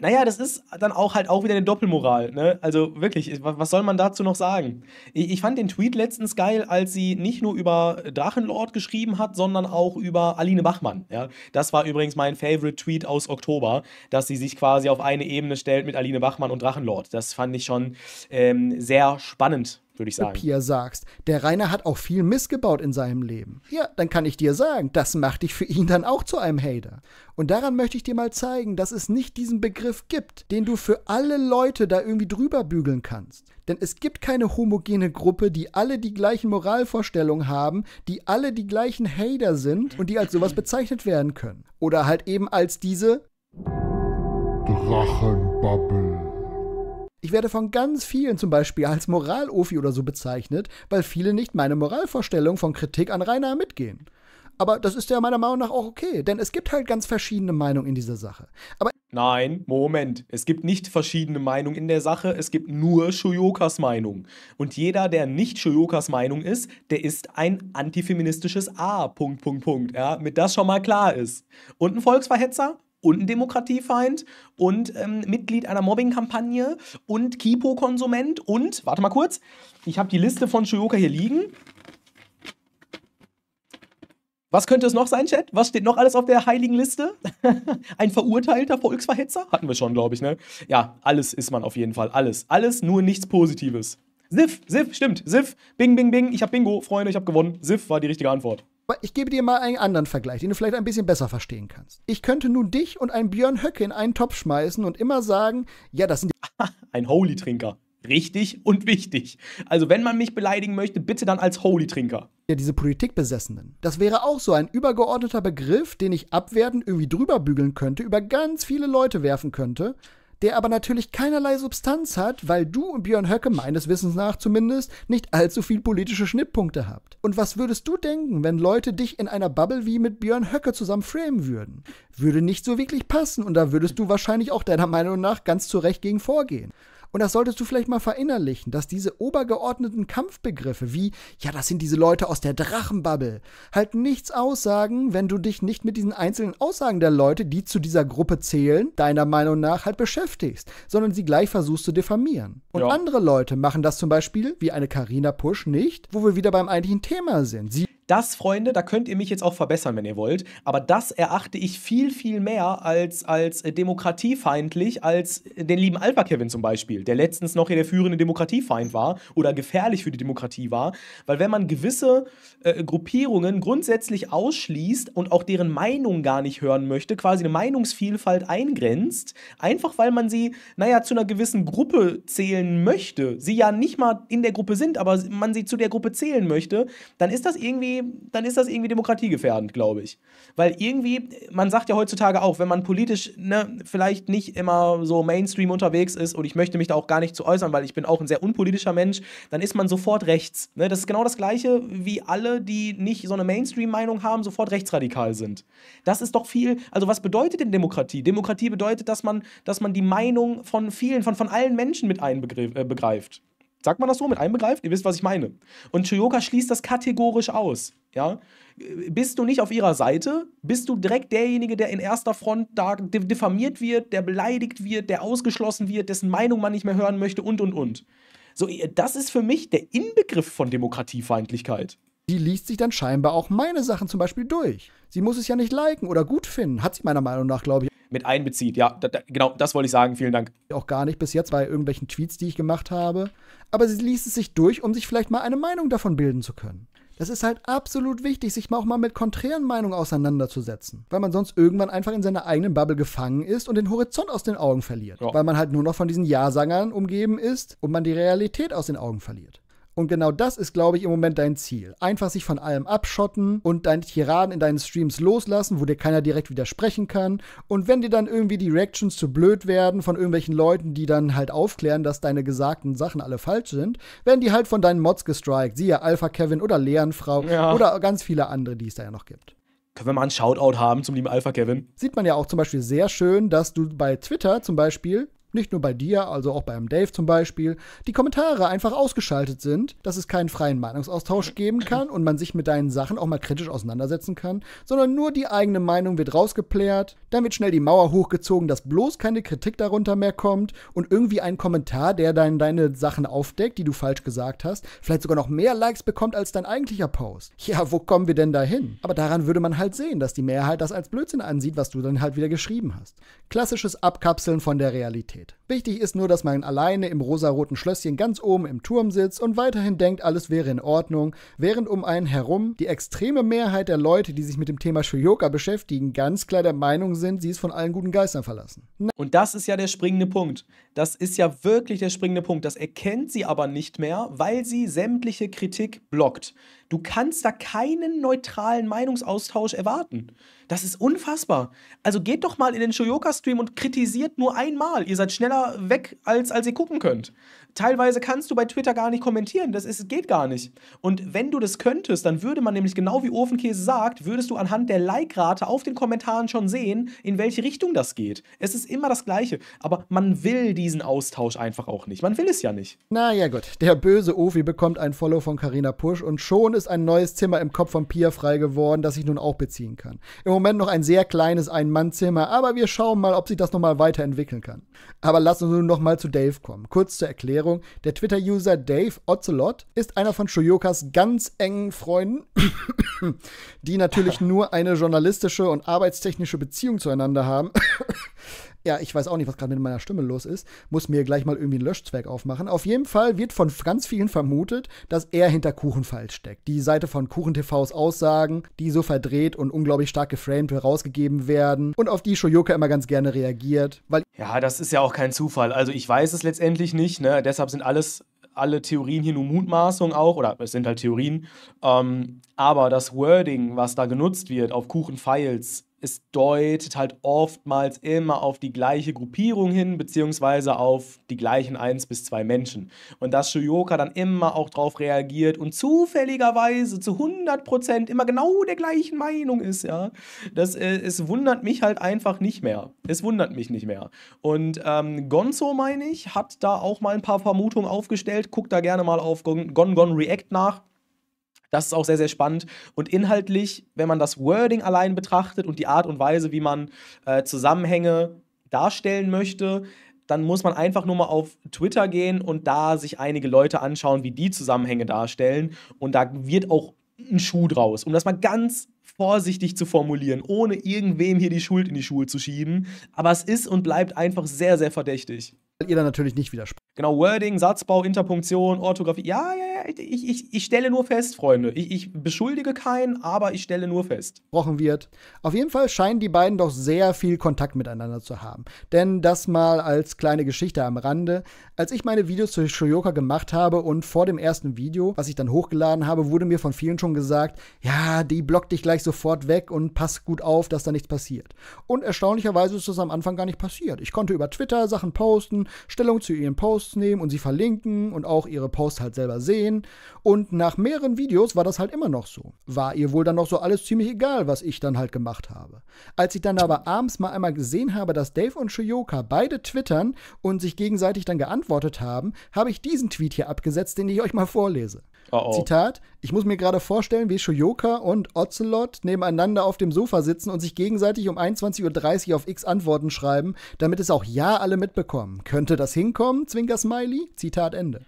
naja, das ist dann auch halt auch wieder eine Doppelmoral. Ne? Also wirklich, was soll man dazu noch sagen? Ich, ich, fand den Tweet letztens geil, als sie nicht nur über Drachenlord geschrieben hat, sondern auch über Aline Bachmann. Ja? Das war übrigens mein Favorite Tweet aus Oktober, dass sie sich quasi auf eine Ebene stellt mit Aline Bachmann und Drachenlord. Das fand ich schon ähm, sehr spannend würde ich sagen. Pia sagst. Der Rainer hat auch viel missgebaut in seinem Leben. Ja, dann kann ich dir sagen, das macht dich für ihn dann auch zu einem Hater. Und daran möchte ich dir mal zeigen, dass es nicht diesen Begriff gibt, den du für alle Leute da irgendwie drüber bügeln kannst. Denn es gibt keine homogene Gruppe, die alle die gleichen Moralvorstellungen haben, die alle die gleichen Hater sind und die als sowas bezeichnet werden können. Oder halt eben als diese Drachenbubble. Ich werde von ganz vielen zum Beispiel als Moralofi oder so bezeichnet, weil viele nicht meine Moralvorstellung von Kritik an Rainer mitgehen. Aber das ist ja meiner Meinung nach auch okay, denn es gibt halt ganz verschiedene Meinungen in dieser Sache. Aber Nein, Moment. Es gibt nicht verschiedene Meinungen in der Sache, es gibt nur Shoyokas Meinung. Und jeder, der nicht Shoyokas Meinung ist, der ist ein antifeministisches A. Punkt, Punkt, Punkt. Ja, mit das schon mal klar ist. Und ein Volksverhetzer? und ein Demokratiefeind und ähm, Mitglied einer Mobbingkampagne und Kipo-Konsument und, warte mal kurz, ich habe die Liste von Shuyoka hier liegen. Was könnte es noch sein, Chat? Was steht noch alles auf der heiligen Liste? ein verurteilter Volksverhetzer? Hatten wir schon, glaube ich, ne? Ja, alles ist man auf jeden Fall. Alles. Alles, nur nichts Positives. Sif, Sif, stimmt. Sif, bing, bing, bing. Ich habe Bingo, Freunde, ich habe gewonnen. Sif war die richtige Antwort ich gebe dir mal einen anderen Vergleich, den du vielleicht ein bisschen besser verstehen kannst. Ich könnte nun dich und einen Björn Höcke in einen Topf schmeißen und immer sagen, ja, das sind die ein Holy Trinker. Richtig und wichtig. Also, wenn man mich beleidigen möchte, bitte dann als Holy Trinker. Ja, diese Politikbesessenen. Das wäre auch so ein übergeordneter Begriff, den ich abwertend irgendwie drüber bügeln könnte, über ganz viele Leute werfen könnte der aber natürlich keinerlei Substanz hat, weil du und Björn Höcke, meines Wissens nach zumindest, nicht allzu viel politische Schnittpunkte habt. Und was würdest du denken, wenn Leute dich in einer Bubble wie mit Björn Höcke zusammen framen würden? Würde nicht so wirklich passen und da würdest du wahrscheinlich auch deiner Meinung nach ganz zu Recht gegen vorgehen. Und das solltest du vielleicht mal verinnerlichen, dass diese obergeordneten Kampfbegriffe wie, ja, das sind diese Leute aus der Drachenbubble, halt nichts aussagen, wenn du dich nicht mit diesen einzelnen Aussagen der Leute, die zu dieser Gruppe zählen, deiner Meinung nach halt beschäftigst, sondern sie gleich versuchst zu diffamieren. Und ja. andere Leute machen das zum Beispiel, wie eine Karina Push, nicht, wo wir wieder beim eigentlichen Thema sind. Sie das, Freunde, da könnt ihr mich jetzt auch verbessern, wenn ihr wollt, aber das erachte ich viel, viel mehr als, als äh, demokratiefeindlich, als äh, den lieben Alpha Kevin zum Beispiel, der letztens noch hier der führende Demokratiefeind war oder gefährlich für die Demokratie war. Weil wenn man gewisse äh, Gruppierungen grundsätzlich ausschließt und auch deren Meinung gar nicht hören möchte, quasi eine Meinungsvielfalt eingrenzt, einfach weil man sie, naja, zu einer gewissen Gruppe zählen möchte, sie ja nicht mal in der Gruppe sind, aber man sie zu der Gruppe zählen möchte, dann ist das irgendwie dann ist das irgendwie demokratiegefährdend, glaube ich. Weil irgendwie, man sagt ja heutzutage auch, wenn man politisch ne, vielleicht nicht immer so Mainstream unterwegs ist und ich möchte mich da auch gar nicht zu äußern, weil ich bin auch ein sehr unpolitischer Mensch, dann ist man sofort rechts. Ne? Das ist genau das Gleiche wie alle, die nicht so eine Mainstream-Meinung haben, sofort rechtsradikal sind. Das ist doch viel, also was bedeutet denn Demokratie? Demokratie bedeutet, dass man, dass man die Meinung von vielen, von, von allen Menschen mit einbegreift. Sagt man das so mit einbegreift? Ihr wisst, was ich meine. Und Toyoka schließt das kategorisch aus. Ja? Bist du nicht auf ihrer Seite, bist du direkt derjenige, der in erster Front da diffamiert wird, der beleidigt wird, der ausgeschlossen wird, dessen Meinung man nicht mehr hören möchte und und und. So, das ist für mich der Inbegriff von Demokratiefeindlichkeit. Sie liest sich dann scheinbar auch meine Sachen zum Beispiel durch. Sie muss es ja nicht liken oder gut finden, hat sie meiner Meinung nach, glaube ich. Mit einbezieht, ja, da, da, genau, das wollte ich sagen, vielen Dank. Auch gar nicht bis jetzt bei irgendwelchen Tweets, die ich gemacht habe. Aber sie liest es sich durch, um sich vielleicht mal eine Meinung davon bilden zu können. Das ist halt absolut wichtig, sich auch mal mit konträren Meinungen auseinanderzusetzen, weil man sonst irgendwann einfach in seiner eigenen Bubble gefangen ist und den Horizont aus den Augen verliert, ja. weil man halt nur noch von diesen Ja-Sangern umgeben ist und man die Realität aus den Augen verliert. Und genau das ist, glaube ich, im Moment dein Ziel. Einfach sich von allem abschotten und deine Tiraden in deinen Streams loslassen, wo dir keiner direkt widersprechen kann. Und wenn dir dann irgendwie die Reactions zu blöd werden von irgendwelchen Leuten, die dann halt aufklären, dass deine gesagten Sachen alle falsch sind, werden die halt von deinen Mods gestrikt. Siehe Alpha Kevin oder Leonfrau ja. oder ganz viele andere, die es da ja noch gibt können wir mal einen Shoutout haben zum lieben Alpha Kevin. Sieht man ja auch zum Beispiel sehr schön, dass du bei Twitter zum Beispiel nicht nur bei dir, also auch beim Dave zum Beispiel, die Kommentare einfach ausgeschaltet sind, dass es keinen freien Meinungsaustausch geben kann und man sich mit deinen Sachen auch mal kritisch auseinandersetzen kann, sondern nur die eigene Meinung wird rausgeplärt, dann wird schnell die Mauer hochgezogen, dass bloß keine Kritik darunter mehr kommt und irgendwie ein Kommentar, der dein, deine Sachen aufdeckt, die du falsch gesagt hast, vielleicht sogar noch mehr Likes bekommt als dein eigentlicher Post. Ja, wo kommen wir denn dahin? Aber daran würde man halt sehen, dass die Mehrheit das als Blödsinn ansieht, was du dann halt wieder geschrieben hast. Klassisches Abkapseln von der Realität. Realität. Wichtig ist nur, dass man alleine im rosaroten Schlösschen ganz oben im Turm sitzt und weiterhin denkt, alles wäre in Ordnung, während um einen herum die extreme Mehrheit der Leute, die sich mit dem Thema Shuyoka beschäftigen, ganz klar der Meinung sind, sie ist von allen guten Geistern verlassen. und das ist ja der springende Punkt. Das ist ja wirklich der springende Punkt. Das erkennt sie aber nicht mehr, weil sie sämtliche Kritik blockt. Du kannst da keinen neutralen Meinungsaustausch erwarten. Das ist unfassbar. Also geht doch mal in den Shoyoka-Stream und kritisiert nur einmal. Ihr seid schneller weg, als, als ihr gucken könnt. Teilweise kannst du bei Twitter gar nicht kommentieren. Das ist, geht gar nicht. Und wenn du das könntest, dann würde man nämlich genau wie Ofenkäse sagt, würdest du anhand der Like-Rate auf den Kommentaren schon sehen, in welche Richtung das geht. Es ist immer das Gleiche. Aber man will diesen Austausch einfach auch nicht. Man will es ja nicht. Naja, gut. Der böse Ofi bekommt ein Follow von Karina Pusch und schon ist ein neues Zimmer im Kopf von Pia frei geworden, das ich nun auch beziehen kann. Im Moment noch ein sehr kleines Ein-Mann-Zimmer, aber wir schauen mal, ob sich das nochmal weiterentwickeln kann. Aber lass uns nun nochmal zu Dave kommen. Kurz zur Erklärung: Der Twitter-User Dave Ocelot ist einer von Shoyokas ganz engen Freunden, die natürlich nur eine journalistische und arbeitstechnische Beziehung zueinander haben. Ja, ich weiß auch nicht, was gerade mit meiner Stimme los ist. Muss mir gleich mal irgendwie einen Löschzweck aufmachen. Auf jeden Fall wird von ganz vielen vermutet, dass er hinter Kuchenfalls steckt. Die Seite von KuchenTVs Aussagen, die so verdreht und unglaublich stark geframed herausgegeben werden und auf die Shoyoka immer ganz gerne reagiert. Weil ja, das ist ja auch kein Zufall. Also ich weiß es letztendlich nicht. Ne? Deshalb sind alles alle Theorien hier nur Mutmaßungen auch, oder es sind halt Theorien, ähm, aber das Wording, was da genutzt wird auf Kuchenfiles, es deutet halt oftmals immer auf die gleiche Gruppierung hin, beziehungsweise auf die gleichen eins bis zwei Menschen. Und dass Shuyoka dann immer auch darauf reagiert und zufälligerweise zu 100% immer genau der gleichen Meinung ist, ja, das äh, es wundert mich halt einfach nicht mehr. Es wundert mich nicht mehr. Und ähm, Gonzo, meine ich, hat da auch mal ein paar Vermutungen aufgestellt. Guckt da gerne mal auf Gon, Gon React nach das ist auch sehr, sehr spannend. Und inhaltlich, wenn man das Wording allein betrachtet und die Art und Weise, wie man äh, Zusammenhänge darstellen möchte, dann muss man einfach nur mal auf Twitter gehen und da sich einige Leute anschauen, wie die Zusammenhänge darstellen. Und da wird auch ein Schuh draus, um das mal ganz vorsichtig zu formulieren, ohne irgendwem hier die Schuld in die Schuhe zu schieben. Aber es ist und bleibt einfach sehr, sehr verdächtig ihr dann natürlich nicht widersprechen. Genau, Wording, Satzbau, Interpunktion, Orthographie. Ja, ja, ja, ich, ich, ich stelle nur fest, Freunde. Ich, ich beschuldige keinen, aber ich stelle nur fest. Gesprochen wird. Auf jeden Fall scheinen die beiden doch sehr viel Kontakt miteinander zu haben. Denn das mal als kleine Geschichte am Rande. Als ich meine Videos zu Shoyoka gemacht habe und vor dem ersten Video, was ich dann hochgeladen habe, wurde mir von vielen schon gesagt, ja, die blockt dich gleich sofort weg und pass gut auf, dass da nichts passiert. Und erstaunlicherweise ist das am Anfang gar nicht passiert. Ich konnte über Twitter Sachen posten, Stellung zu ihren Posts nehmen und sie verlinken und auch ihre Posts halt selber sehen. Und nach mehreren Videos war das halt immer noch so. War ihr wohl dann noch so alles ziemlich egal, was ich dann halt gemacht habe. Als ich dann aber abends mal einmal gesehen habe, dass Dave und Shoyoka beide twittern und sich gegenseitig dann geantwortet haben, habe ich diesen Tweet hier abgesetzt, den ich euch mal vorlese. Oh oh. Zitat, ich muss mir gerade vorstellen, wie Shoyoka und Ocelot nebeneinander auf dem Sofa sitzen und sich gegenseitig um 21.30 Uhr auf X Antworten schreiben, damit es auch ja alle mitbekommen. Könnte das hinkommen, Zwinker Smiley? Zitat Ende.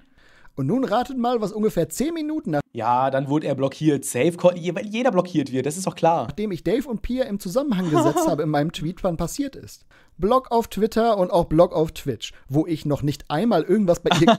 Und nun ratet mal, was ungefähr 10 Minuten nach. Ja, dann wurde er blockiert. Safe, weil jeder blockiert wird, das ist doch klar. Nachdem ich Dave und Pia im Zusammenhang gesetzt habe in meinem Tweet, wann passiert ist. Blog auf Twitter und auch Blog auf Twitch, wo ich noch nicht einmal irgendwas bei ihr.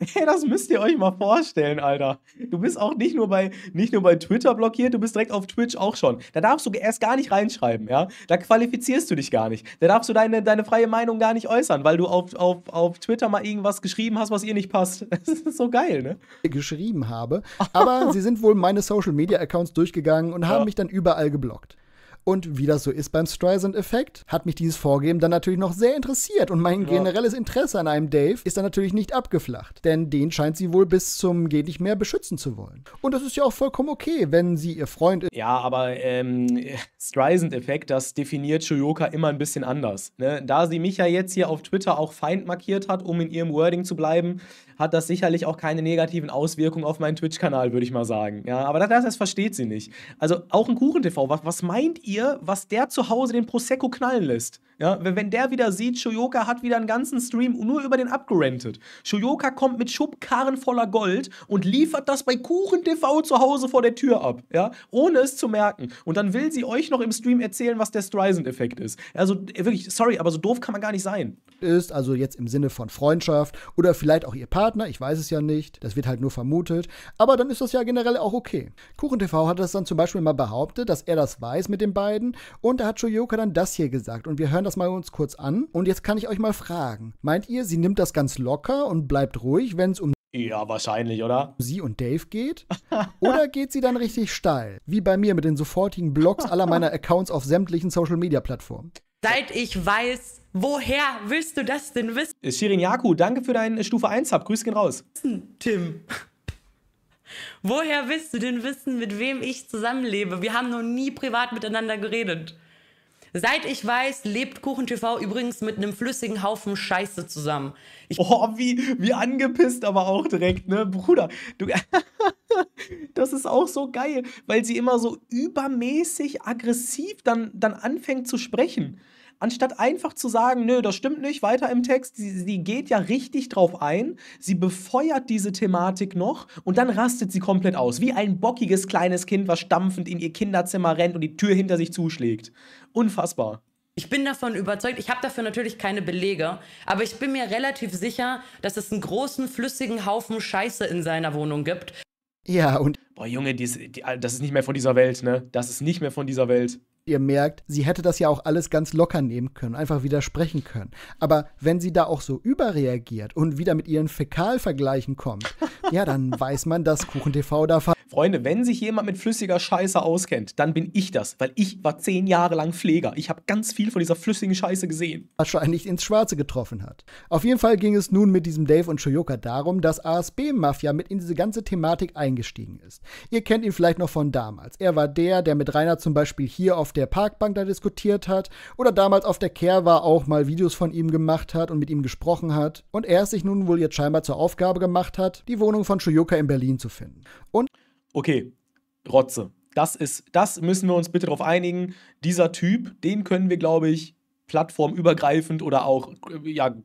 hey, das müsst ihr euch mal vorstellen, Alter. Du bist auch nicht nur bei, nicht nur bei Twitter blockiert, du bist direkt auf Twitch auch schon. Da darfst du erst gar nicht reinschreiben, ja? Da qualifizierst du dich gar nicht. Da darfst du deine, deine freie Meinung gar nicht äußern, weil du auf, auf, auf Twitter mal irgendwas geschrieben hast, was ihr nicht passt. Das ist so geil, ne? Geschrieben habe. Aber sie sind wohl meine Social Media Accounts durchgegangen und haben ja. mich dann überall geblockt. Und wie das so ist beim Streisand-Effekt, hat mich dieses Vorgehen dann natürlich noch sehr interessiert und mein ja. generelles Interesse an einem Dave ist dann natürlich nicht abgeflacht, denn den scheint sie wohl bis zum geht nicht mehr beschützen zu wollen. Und das ist ja auch vollkommen okay, wenn sie ihr Freund ist. Ja, aber ähm, Streisand-Effekt, das definiert Shoyoka immer ein bisschen anders. Ne? Da sie mich ja jetzt hier auf Twitter auch Feind markiert hat, um in ihrem Wording zu bleiben, hat das sicherlich auch keine negativen Auswirkungen auf meinen Twitch-Kanal, würde ich mal sagen. Ja, aber das, das versteht sie nicht. Also auch ein Kuchen-TV, was, was meint ihr, was der zu Hause den Prosecco knallen lässt? Ja, wenn der wieder sieht, Shoyoka hat wieder einen ganzen Stream nur über den abgerentet. Shoyoka kommt mit Schubkarren voller Gold und liefert das bei KuchenTV zu Hause vor der Tür ab, ja, ohne es zu merken. Und dann will sie euch noch im Stream erzählen, was der Streisand-Effekt ist. Also äh, wirklich, sorry, aber so doof kann man gar nicht sein. Ist also jetzt im Sinne von Freundschaft oder vielleicht auch ihr Partner Partner, ich weiß es ja nicht, das wird halt nur vermutet, aber dann ist das ja generell auch okay. KuchenTV hat das dann zum Beispiel mal behauptet, dass er das weiß mit den beiden und da hat Shoyoka dann das hier gesagt und wir hören das mal uns kurz an und jetzt kann ich euch mal fragen, meint ihr, sie nimmt das ganz locker und bleibt ruhig, wenn es um ja, wahrscheinlich, oder? Sie und Dave geht? Oder geht sie dann richtig steil? Wie bei mir mit den sofortigen Blocks aller meiner Accounts auf sämtlichen Social Media Plattformen. Seit ich weiß, woher willst du das denn wissen? Shirin Yaku, danke für deinen äh, Stufe 1 Hub. Grüß gehen raus. Tim. Woher willst du denn wissen, mit wem ich zusammenlebe? Wir haben noch nie privat miteinander geredet. Seit ich weiß, lebt Kuchen TV übrigens mit einem flüssigen Haufen Scheiße zusammen. Ich oh, wie, wie angepisst aber auch direkt, ne? Bruder, du, das ist auch so geil, weil sie immer so übermäßig aggressiv dann, dann anfängt zu sprechen anstatt einfach zu sagen, nö, das stimmt nicht, weiter im Text, sie, sie geht ja richtig drauf ein, sie befeuert diese Thematik noch und dann rastet sie komplett aus, wie ein bockiges kleines Kind, was stampfend in ihr Kinderzimmer rennt und die Tür hinter sich zuschlägt. Unfassbar. Ich bin davon überzeugt, ich habe dafür natürlich keine Belege, aber ich bin mir relativ sicher, dass es einen großen, flüssigen Haufen Scheiße in seiner Wohnung gibt. Ja, und. Boah, Junge, die ist, die, das ist nicht mehr von dieser Welt, ne? Das ist nicht mehr von dieser Welt ihr merkt, sie hätte das ja auch alles ganz locker nehmen können, einfach widersprechen können. Aber wenn sie da auch so überreagiert und wieder mit ihren Fäkalvergleichen kommt, ja, dann weiß man, dass Kuchen TV da Freunde, wenn sich jemand mit flüssiger Scheiße auskennt, dann bin ich das, weil ich war zehn Jahre lang Pfleger. Ich habe ganz viel von dieser flüssigen Scheiße gesehen. Wahrscheinlich ins Schwarze getroffen hat. Auf jeden Fall ging es nun mit diesem Dave und Shoyoka darum, dass ASB-Mafia mit in diese ganze Thematik eingestiegen ist. Ihr kennt ihn vielleicht noch von damals. Er war der, der mit Rainer zum Beispiel hier auf der Parkbank da diskutiert hat oder damals auf der Care war, auch mal Videos von ihm gemacht hat und mit ihm gesprochen hat. Und er es sich nun wohl jetzt scheinbar zur Aufgabe gemacht hat, die Wohnung von Shuyoka in Berlin zu finden. Und. Okay, Rotze. Das ist, das müssen wir uns bitte darauf einigen. Dieser Typ, den können wir, glaube ich, plattformübergreifend oder auch äh, ja,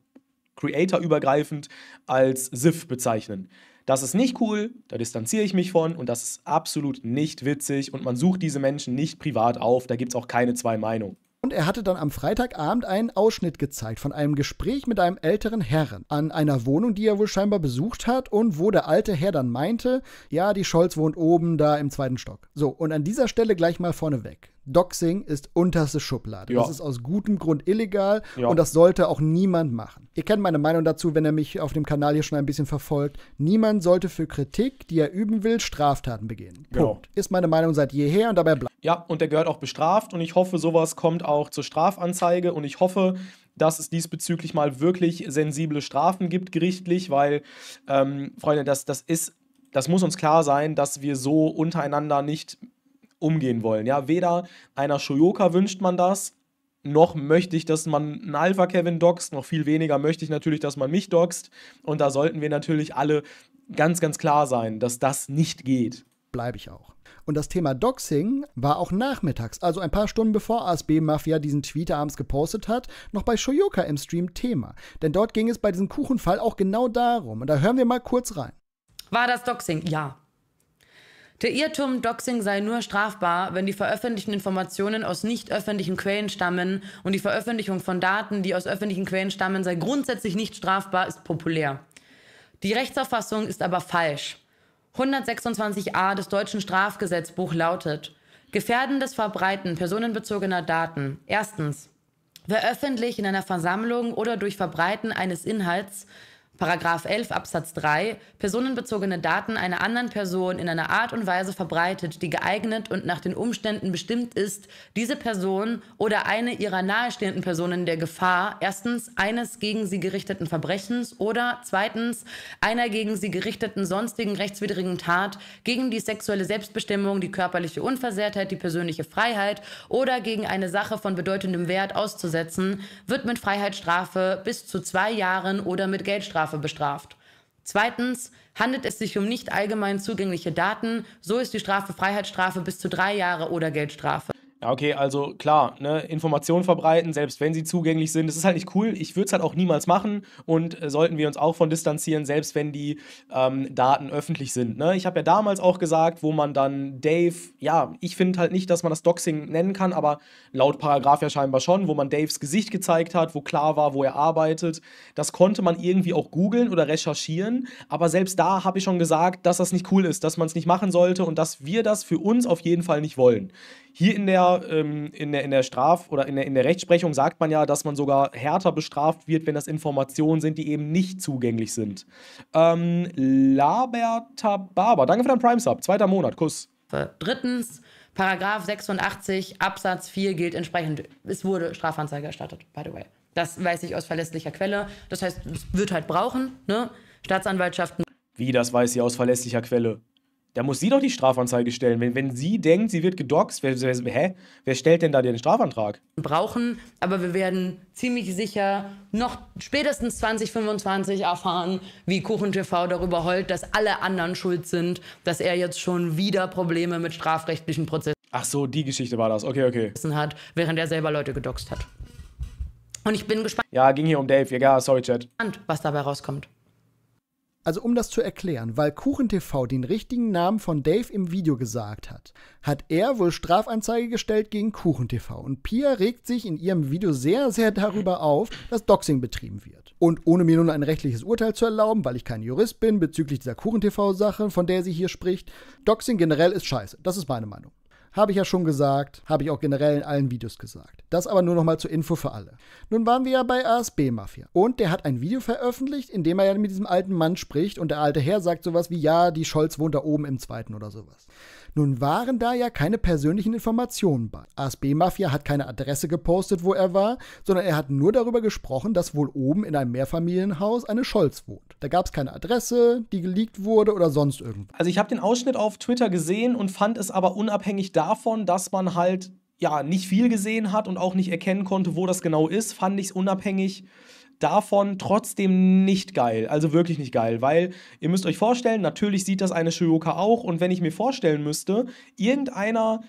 creatorübergreifend als SIF bezeichnen. Das ist nicht cool, da distanziere ich mich von und das ist absolut nicht witzig und man sucht diese Menschen nicht privat auf, da gibt es auch keine zwei Meinungen. Und er hatte dann am Freitagabend einen Ausschnitt gezeigt von einem Gespräch mit einem älteren Herren an einer Wohnung, die er wohl scheinbar besucht hat und wo der alte Herr dann meinte, ja, die Scholz wohnt oben da im zweiten Stock. So, und an dieser Stelle gleich mal vorneweg. Doxing ist unterste Schublade. Ja. Das ist aus gutem Grund illegal ja. und das sollte auch niemand machen. Ihr kennt meine Meinung dazu, wenn ihr mich auf dem Kanal hier schon ein bisschen verfolgt. Niemand sollte für Kritik, die er üben will, Straftaten begehen. Genau. Punkt. Genau. Ist meine Meinung seit jeher und dabei bleibt. Ja, und der gehört auch bestraft und ich hoffe, sowas kommt auch zur Strafanzeige und ich hoffe, dass es diesbezüglich mal wirklich sensible Strafen gibt gerichtlich, weil, ähm, Freunde, das, das ist das muss uns klar sein, dass wir so untereinander nicht umgehen wollen. Ja, weder einer Shoyoka wünscht man das, noch möchte ich, dass man einen Alpha Kevin doxt, noch viel weniger möchte ich natürlich, dass man mich doxt. Und da sollten wir natürlich alle ganz, ganz klar sein, dass das nicht geht. Bleibe ich auch. Und das Thema Doxing war auch nachmittags, also ein paar Stunden bevor ASB Mafia diesen Tweet abends gepostet hat, noch bei Shoyoka im Stream Thema. Denn dort ging es bei diesem Kuchenfall auch genau darum. Und da hören wir mal kurz rein. War das Doxing? Ja. Der Irrtum, Doxing sei nur strafbar, wenn die veröffentlichten Informationen aus nicht öffentlichen Quellen stammen und die Veröffentlichung von Daten, die aus öffentlichen Quellen stammen, sei grundsätzlich nicht strafbar, ist populär. Die Rechtsauffassung ist aber falsch. 126a des deutschen Strafgesetzbuch lautet Gefährdendes Verbreiten personenbezogener Daten. Erstens. Wer öffentlich in einer Versammlung oder durch Verbreiten eines Inhalts Paragraph 11 Absatz 3 personenbezogene Daten einer anderen Person in einer Art und Weise verbreitet, die geeignet und nach den Umständen bestimmt ist, diese Person oder eine ihrer nahestehenden Personen der Gefahr erstens eines gegen sie gerichteten Verbrechens oder zweitens einer gegen sie gerichteten sonstigen rechtswidrigen Tat gegen die sexuelle Selbstbestimmung, die körperliche Unversehrtheit, die persönliche Freiheit oder gegen eine Sache von bedeutendem Wert auszusetzen, wird mit Freiheitsstrafe bis zu zwei Jahren oder mit Geldstrafe Todesstrafe bestraft. Zweitens handelt es sich um nicht allgemein zugängliche Daten, so ist die Strafe Freiheitsstrafe bis zu drei Jahre oder Geldstrafe. Ja, okay, also klar, ne, Informationen verbreiten, selbst wenn sie zugänglich sind, das ist halt nicht cool. Ich würde es halt auch niemals machen und äh, sollten wir uns auch von distanzieren, selbst wenn die ähm, Daten öffentlich sind. Ne? Ich habe ja damals auch gesagt, wo man dann Dave, ja, ich finde halt nicht, dass man das Doxing nennen kann, aber laut Paragraph ja scheinbar schon, wo man Daves Gesicht gezeigt hat, wo klar war, wo er arbeitet, das konnte man irgendwie auch googeln oder recherchieren, aber selbst da habe ich schon gesagt, dass das nicht cool ist, dass man es nicht machen sollte und dass wir das für uns auf jeden Fall nicht wollen. Hier in der, ähm, in der, in der Straf- oder in der, in der Rechtsprechung sagt man ja, dass man sogar härter bestraft wird, wenn das Informationen sind, die eben nicht zugänglich sind. Ähm, Labertababa, danke für dein Prime-Sub. Zweiter Monat, Kuss. Drittens, Paragraph 86 Absatz 4 gilt entsprechend. Es wurde Strafanzeige erstattet, by the way. Das weiß ich aus verlässlicher Quelle. Das heißt, es wird halt brauchen, ne? Staatsanwaltschaften. Wie, das weiß sie aus verlässlicher Quelle? Da muss sie doch die Strafanzeige stellen. Wenn, wenn sie denkt, sie wird gedoxt, wer, wer, hä? wer stellt denn da den Strafantrag? Wir Brauchen, aber wir werden ziemlich sicher noch spätestens 2025 erfahren, wie KuchenTV darüber heult, dass alle anderen schuld sind, dass er jetzt schon wieder Probleme mit strafrechtlichen Prozessen Ach so, die Geschichte war das. Okay, okay. hat, während er selber Leute gedoxt hat. Und ich bin gespannt. Ja, ging hier um Dave. Ja, sorry, Chat. Was dabei rauskommt. Also um das zu erklären, weil KuchenTV den richtigen Namen von Dave im Video gesagt hat, hat er wohl Strafanzeige gestellt gegen KuchenTV und Pia regt sich in ihrem Video sehr, sehr darüber auf, dass Doxing betrieben wird. Und ohne mir nun ein rechtliches Urteil zu erlauben, weil ich kein Jurist bin bezüglich dieser KuchenTV-Sache, von der sie hier spricht, Doxing generell ist scheiße. Das ist meine Meinung. Habe ich ja schon gesagt, habe ich auch generell in allen Videos gesagt. Das aber nur nochmal zur Info für alle. Nun waren wir ja bei ASB Mafia und der hat ein Video veröffentlicht, in dem er ja mit diesem alten Mann spricht und der alte Herr sagt sowas wie, ja, die Scholz wohnt da oben im zweiten oder sowas. Nun waren da ja keine persönlichen Informationen bei. ASB Mafia hat keine Adresse gepostet, wo er war, sondern er hat nur darüber gesprochen, dass wohl oben in einem Mehrfamilienhaus eine Scholz wohnt. Da gab es keine Adresse, die geleakt wurde oder sonst irgendwas. Also ich habe den Ausschnitt auf Twitter gesehen und fand es aber unabhängig davon, dass man halt ja nicht viel gesehen hat und auch nicht erkennen konnte, wo das genau ist, fand ich es unabhängig davon trotzdem nicht geil. Also wirklich nicht geil, weil ihr müsst euch vorstellen, natürlich sieht das eine Shoyoka auch und wenn ich mir vorstellen müsste, irgendeiner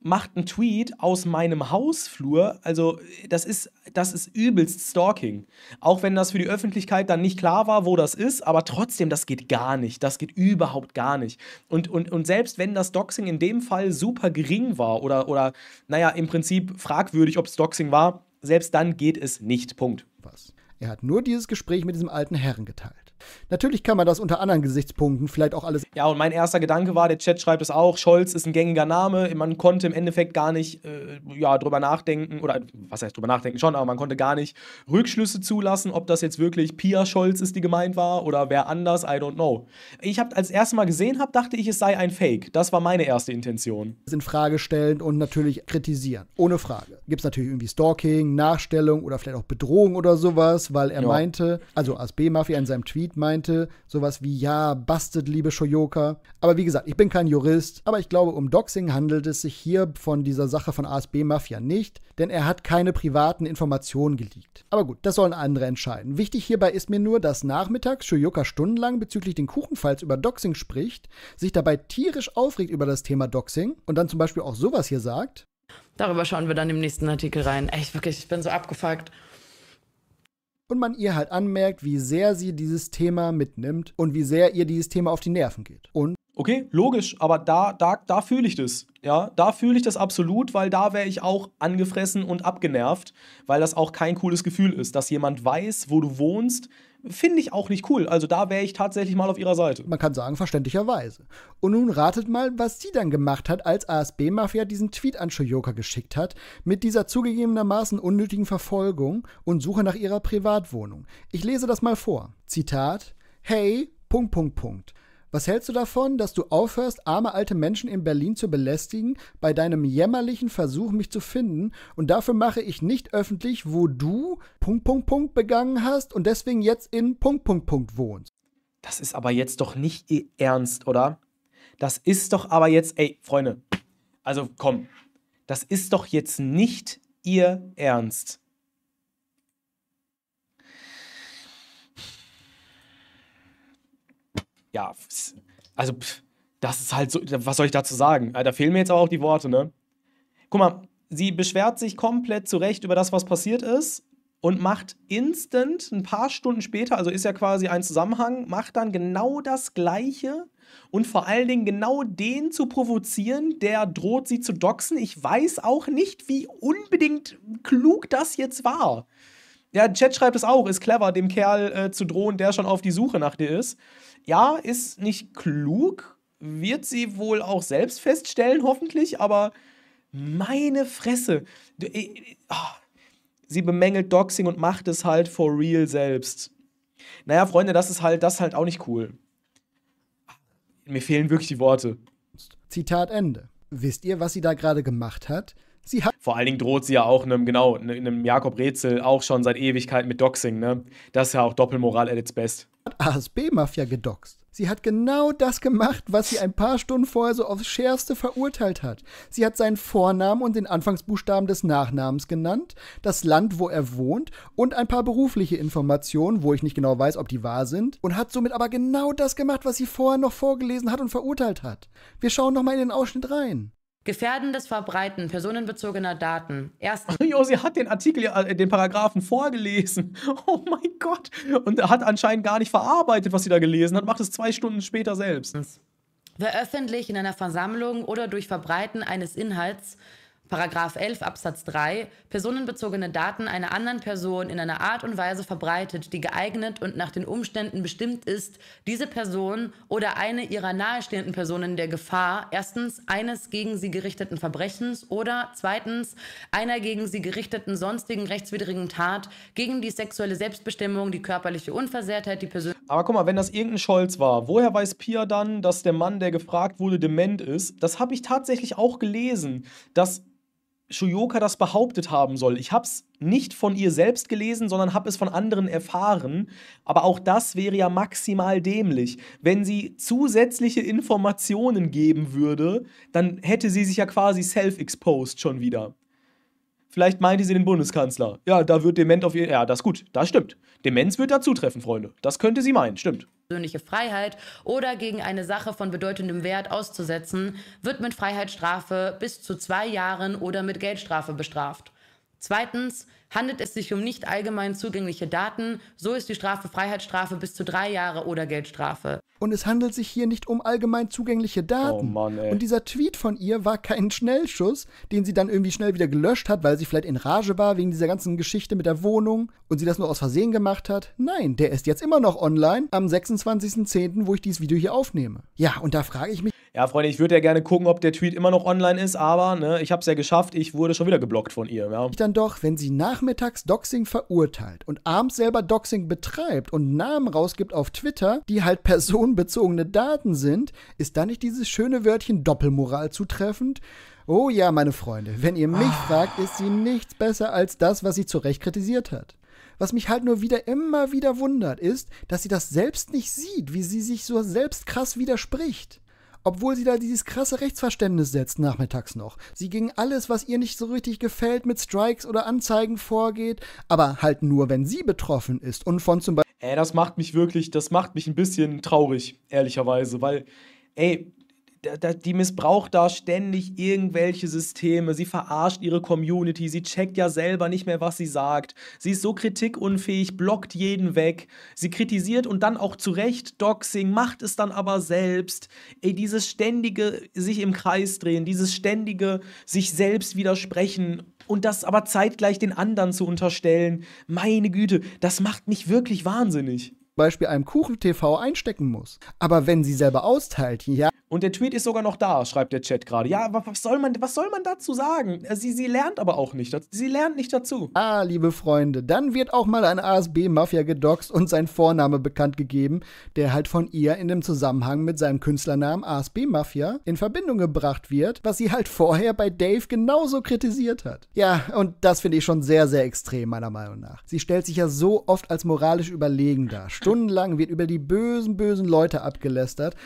macht einen Tweet aus meinem Hausflur, also das ist, das ist übelst Stalking. Auch wenn das für die Öffentlichkeit dann nicht klar war, wo das ist, aber trotzdem, das geht gar nicht. Das geht überhaupt gar nicht. Und, und, und selbst wenn das Doxing in dem Fall super gering war oder, oder naja, im Prinzip fragwürdig, ob es Doxing war, selbst dann geht es nicht. Punkt. Was? Er hat nur dieses Gespräch mit diesem alten Herrn geteilt. Natürlich kann man das unter anderen Gesichtspunkten vielleicht auch alles. Ja, und mein erster Gedanke war, der Chat schreibt es auch, Scholz ist ein gängiger Name. Man konnte im Endeffekt gar nicht äh, ja, drüber nachdenken, oder was heißt drüber nachdenken schon, aber man konnte gar nicht Rückschlüsse zulassen, ob das jetzt wirklich Pia Scholz ist, die gemeint war, oder wer anders, I don't know. Ich habe als erstes Mal gesehen habe, dachte ich, es sei ein Fake. Das war meine erste Intention. In Frage stellen und natürlich kritisieren. Ohne Frage. Gibt es natürlich irgendwie Stalking, Nachstellung oder vielleicht auch Bedrohung oder sowas, weil er ja. meinte, also ASB Mafia in seinem Tweet meinte, sowas wie ja, bastet, liebe Shoyoka. Aber wie gesagt, ich bin kein Jurist, aber ich glaube, um Doxing handelt es sich hier von dieser Sache von ASB Mafia nicht, denn er hat keine privaten Informationen geleakt. Aber gut, das sollen andere entscheiden. Wichtig hierbei ist mir nur, dass nachmittags Shoyoka stundenlang bezüglich den Kuchenfalls über Doxing spricht, sich dabei tierisch aufregt über das Thema Doxing und dann zum Beispiel auch sowas hier sagt. Darüber schauen wir dann im nächsten Artikel rein. Echt, wirklich, ich bin so abgefuckt und man ihr halt anmerkt, wie sehr sie dieses Thema mitnimmt und wie sehr ihr dieses Thema auf die Nerven geht. Und Okay, logisch, aber da, da, da fühle ich das. Ja, da fühle ich das absolut, weil da wäre ich auch angefressen und abgenervt, weil das auch kein cooles Gefühl ist, dass jemand weiß, wo du wohnst. Finde ich auch nicht cool. Also da wäre ich tatsächlich mal auf ihrer Seite. Man kann sagen, verständlicherweise. Und nun ratet mal, was sie dann gemacht hat, als ASB-Mafia diesen Tweet an Shoyoka geschickt hat, mit dieser zugegebenermaßen unnötigen Verfolgung und Suche nach ihrer Privatwohnung. Ich lese das mal vor. Zitat: Hey, Punkt, Punkt, Punkt. Was hältst du davon, dass du aufhörst, arme alte Menschen in Berlin zu belästigen, bei deinem jämmerlichen Versuch, mich zu finden, und dafür mache ich nicht öffentlich, wo du Punkt, Punkt, Punkt begangen hast und deswegen jetzt in Punkt, Punkt, Punkt wohnst? Das ist aber jetzt doch nicht ihr Ernst, oder? Das ist doch aber jetzt, ey, Freunde, also komm, das ist doch jetzt nicht ihr Ernst. ja, also, das ist halt so, was soll ich dazu sagen? Da fehlen mir jetzt aber auch die Worte, ne? Guck mal, sie beschwert sich komplett zurecht über das, was passiert ist und macht instant ein paar Stunden später, also ist ja quasi ein Zusammenhang, macht dann genau das Gleiche und vor allen Dingen genau den zu provozieren, der droht, sie zu doxen. Ich weiß auch nicht, wie unbedingt klug das jetzt war. Der Chat schreibt es auch, ist clever, dem Kerl äh, zu drohen, der schon auf die Suche nach dir ist. Ja, ist nicht klug, wird sie wohl auch selbst feststellen, hoffentlich, aber meine Fresse. Du, äh, ah. Sie bemängelt Doxing und macht es halt for real selbst. Naja, Freunde, das ist halt, das ist halt auch nicht cool. Mir fehlen wirklich die Worte. Zitat Ende. Wisst ihr, was sie da gerade gemacht hat? Sie hat. Vor allen Dingen droht sie ja auch einem, genau, ne, einem Jakob Rätsel auch schon seit Ewigkeit mit Doxing, ne? Das ist ja auch Doppelmoral at its best. Hat ASB-Mafia gedoxt. Sie hat genau das gemacht, was sie ein paar Stunden vorher so aufs Schärfste verurteilt hat. Sie hat seinen Vornamen und den Anfangsbuchstaben des Nachnamens genannt, das Land, wo er wohnt und ein paar berufliche Informationen, wo ich nicht genau weiß, ob die wahr sind, und hat somit aber genau das gemacht, was sie vorher noch vorgelesen hat und verurteilt hat. Wir schauen nochmal in den Ausschnitt rein. Gefährdendes Verbreiten personenbezogener Daten. Erstens. Jo, sie hat den Artikel, äh, den Paragraphen vorgelesen. Oh mein Gott. Und hat anscheinend gar nicht verarbeitet, was sie da gelesen hat. Macht es zwei Stunden später selbst. Wer öffentlich in einer Versammlung oder durch Verbreiten eines Inhalts Paragraph 11 Absatz 3 personenbezogene Daten einer anderen Person in einer Art und Weise verbreitet, die geeignet und nach den Umständen bestimmt ist, diese Person oder eine ihrer nahestehenden Personen der Gefahr erstens eines gegen sie gerichteten Verbrechens oder zweitens einer gegen sie gerichteten sonstigen rechtswidrigen Tat gegen die sexuelle Selbstbestimmung, die körperliche Unversehrtheit, die Persön Aber guck mal, wenn das irgendein Scholz war, woher weiß Pia dann, dass der Mann, der gefragt wurde, dement ist? Das habe ich tatsächlich auch gelesen, dass Shuyoka das behauptet haben soll. Ich habe es nicht von ihr selbst gelesen, sondern habe es von anderen erfahren. Aber auch das wäre ja maximal dämlich. Wenn sie zusätzliche Informationen geben würde, dann hätte sie sich ja quasi self-exposed schon wieder. Vielleicht meinte sie den Bundeskanzler. Ja, da wird Dement auf ihr. Ja, das ist gut, das stimmt. Demenz wird da zutreffen, Freunde. Das könnte sie meinen, stimmt. Persönliche Freiheit oder gegen eine Sache von bedeutendem Wert auszusetzen, wird mit Freiheitsstrafe bis zu zwei Jahren oder mit Geldstrafe bestraft. Zweitens handelt es sich um nicht allgemein zugängliche Daten, so ist die Strafe Freiheitsstrafe bis zu drei Jahre oder Geldstrafe. Und es handelt sich hier nicht um allgemein zugängliche Daten. Oh Mann, ey. Und dieser Tweet von ihr war kein Schnellschuss, den sie dann irgendwie schnell wieder gelöscht hat, weil sie vielleicht in Rage war wegen dieser ganzen Geschichte mit der Wohnung und sie das nur aus Versehen gemacht hat. Nein, der ist jetzt immer noch online am 26.10., wo ich dieses Video hier aufnehme. Ja, und da frage ich mich, ja, Freunde, ich würde ja gerne gucken, ob der Tweet immer noch online ist, aber ne, ich habe es ja geschafft, ich wurde schon wieder geblockt von ihr. Ja. Dann doch, wenn sie nachmittags Doxing verurteilt und abends selber Doxing betreibt und Namen rausgibt auf Twitter, die halt personenbezogene Daten sind, ist da nicht dieses schöne Wörtchen Doppelmoral zutreffend? Oh ja, meine Freunde, wenn ihr mich ah. fragt, ist sie nichts besser als das, was sie zu Recht kritisiert hat. Was mich halt nur wieder immer wieder wundert, ist, dass sie das selbst nicht sieht, wie sie sich so selbst krass widerspricht. Obwohl sie da dieses krasse Rechtsverständnis setzt nachmittags noch. Sie gegen alles, was ihr nicht so richtig gefällt, mit Strikes oder Anzeigen vorgeht, aber halt nur, wenn sie betroffen ist und von zum Beispiel. Ey, das macht mich wirklich, das macht mich ein bisschen traurig, ehrlicherweise, weil, ey, die missbraucht da ständig irgendwelche Systeme, sie verarscht ihre Community, sie checkt ja selber nicht mehr, was sie sagt. Sie ist so kritikunfähig, blockt jeden weg. Sie kritisiert und dann auch zu Recht Doxing, macht es dann aber selbst. Ey, dieses ständige sich im Kreis drehen, dieses ständige sich selbst widersprechen und das aber zeitgleich den anderen zu unterstellen, meine Güte, das macht mich wirklich wahnsinnig. Beispiel einem Kuchen-TV einstecken muss. Aber wenn sie selber austeilt, ja, und der Tweet ist sogar noch da, schreibt der Chat gerade. Ja, was soll man, was soll man dazu sagen? Äh, sie, sie lernt aber auch nicht. Sie lernt nicht dazu. Ah, liebe Freunde, dann wird auch mal ein ASB-Mafia gedoxt und sein Vorname bekannt gegeben, der halt von ihr in dem Zusammenhang mit seinem Künstlernamen ASB-Mafia in Verbindung gebracht wird, was sie halt vorher bei Dave genauso kritisiert hat. Ja, und das finde ich schon sehr, sehr extrem, meiner Meinung nach. Sie stellt sich ja so oft als moralisch überlegen dar. Stundenlang wird über die bösen, bösen Leute abgelästert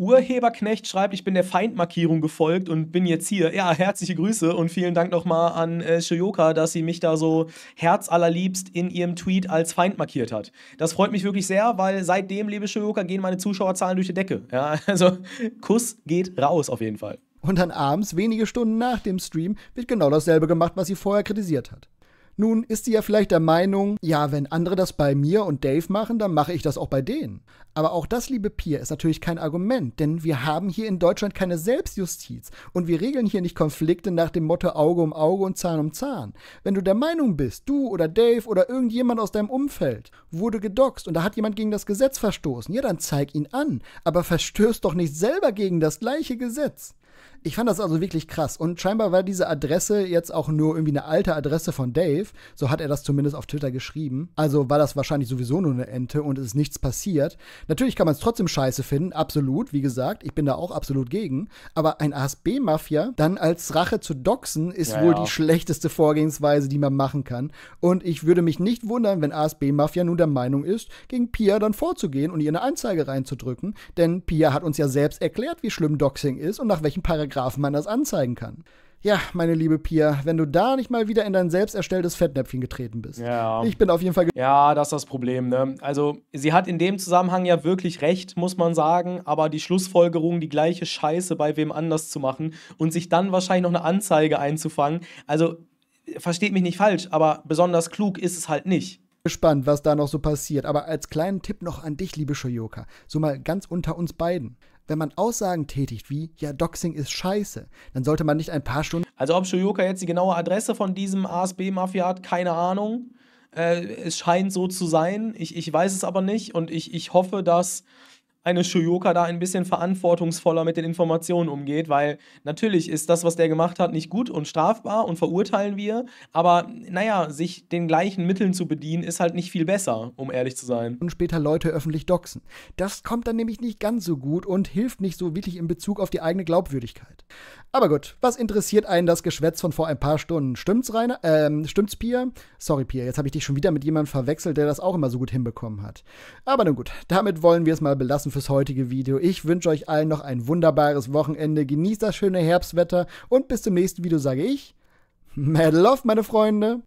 Urheberknecht schreibt, ich bin der Feindmarkierung gefolgt und bin jetzt hier. Ja, herzliche Grüße und vielen Dank nochmal an äh, Shioka, dass sie mich da so herzallerliebst in ihrem Tweet als Feind markiert hat. Das freut mich wirklich sehr, weil seitdem, liebe Shioka, gehen meine Zuschauerzahlen durch die Decke. Ja, also Kuss geht raus auf jeden Fall. Und dann abends, wenige Stunden nach dem Stream, wird genau dasselbe gemacht, was sie vorher kritisiert hat. Nun ist sie ja vielleicht der Meinung, ja, wenn andere das bei mir und Dave machen, dann mache ich das auch bei denen. Aber auch das, liebe Pia, ist natürlich kein Argument, denn wir haben hier in Deutschland keine Selbstjustiz und wir regeln hier nicht Konflikte nach dem Motto Auge um Auge und Zahn um Zahn. Wenn du der Meinung bist, du oder Dave oder irgendjemand aus deinem Umfeld wurde gedoxt und da hat jemand gegen das Gesetz verstoßen, ja, dann zeig ihn an, aber verstößt doch nicht selber gegen das gleiche Gesetz. Ich fand das also wirklich krass. Und scheinbar war diese Adresse jetzt auch nur irgendwie eine alte Adresse von Dave. So hat er das zumindest auf Twitter geschrieben. Also war das wahrscheinlich sowieso nur eine Ente und es ist nichts passiert. Natürlich kann man es trotzdem scheiße finden, absolut. Wie gesagt, ich bin da auch absolut gegen. Aber ein ASB-Mafia dann als Rache zu doxen, ist ja, wohl ja. die schlechteste Vorgehensweise, die man machen kann. Und ich würde mich nicht wundern, wenn ASB-Mafia nun der Meinung ist, gegen Pia dann vorzugehen und ihr eine Anzeige reinzudrücken. Denn Pia hat uns ja selbst erklärt, wie schlimm Doxing ist und nach welchen Paragraphen Grafenmann das anzeigen kann. Ja, meine liebe Pia, wenn du da nicht mal wieder in dein selbst erstelltes Fettnäpfchen getreten bist. Ja. Ich bin auf jeden Fall. Ja, das ist das Problem, ne? Also, sie hat in dem Zusammenhang ja wirklich recht, muss man sagen, aber die Schlussfolgerung, die gleiche Scheiße bei wem anders zu machen und sich dann wahrscheinlich noch eine Anzeige einzufangen. Also, versteht mich nicht falsch, aber besonders klug ist es halt nicht gespannt, was da noch so passiert. Aber als kleinen Tipp noch an dich, liebe Shoyoka, so mal ganz unter uns beiden wenn man Aussagen tätigt wie, ja, Doxing ist scheiße, dann sollte man nicht ein paar Stunden. Also, ob Shuyoka jetzt die genaue Adresse von diesem ASB-Mafia hat, keine Ahnung. Äh, es scheint so zu sein. Ich, ich weiß es aber nicht und ich, ich hoffe, dass eine Shuyoka da ein bisschen verantwortungsvoller mit den Informationen umgeht, weil natürlich ist das, was der gemacht hat, nicht gut und strafbar und verurteilen wir, aber naja, sich den gleichen Mitteln zu bedienen, ist halt nicht viel besser, um ehrlich zu sein. Und später Leute öffentlich doxen. Das kommt dann nämlich nicht ganz so gut und hilft nicht so wirklich in Bezug auf die eigene Glaubwürdigkeit. Aber gut, was interessiert einen das Geschwätz von vor ein paar Stunden? Stimmt's, Rainer? Ähm, stimmt's, Pia? Sorry, Pia, jetzt habe ich dich schon wieder mit jemandem verwechselt, der das auch immer so gut hinbekommen hat. Aber nun gut, damit wollen wir es mal belassen lassen fürs heutige Video. Ich wünsche euch allen noch ein wunderbares Wochenende. Genießt das schöne Herbstwetter und bis zum nächsten Video sage ich Mad Love, meine Freunde.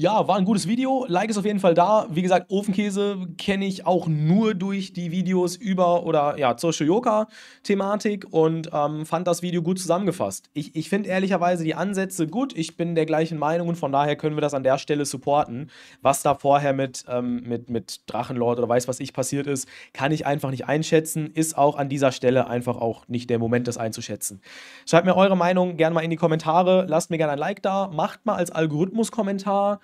Ja, war ein gutes Video. Like ist auf jeden Fall da. Wie gesagt, Ofenkäse kenne ich auch nur durch die Videos über oder ja, zur Shoyoka-Thematik und ähm, fand das Video gut zusammengefasst. Ich, ich finde ehrlicherweise die Ansätze gut. Ich bin der gleichen Meinung und von daher können wir das an der Stelle supporten. Was da vorher mit, ähm, mit, mit Drachenlord oder weiß was ich passiert ist, kann ich einfach nicht einschätzen. Ist auch an dieser Stelle einfach auch nicht der Moment, das einzuschätzen. Schreibt mir eure Meinung gerne mal in die Kommentare. Lasst mir gerne ein Like da. Macht mal als Algorithmus-Kommentar.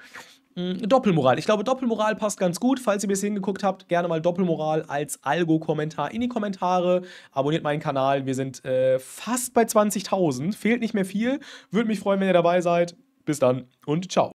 Hm, Doppelmoral. Ich glaube, Doppelmoral passt ganz gut. Falls ihr bis hingeguckt habt, gerne mal Doppelmoral als Algo-Kommentar in die Kommentare. Abonniert meinen Kanal. Wir sind äh, fast bei 20.000. Fehlt nicht mehr viel. Würde mich freuen, wenn ihr dabei seid. Bis dann und ciao.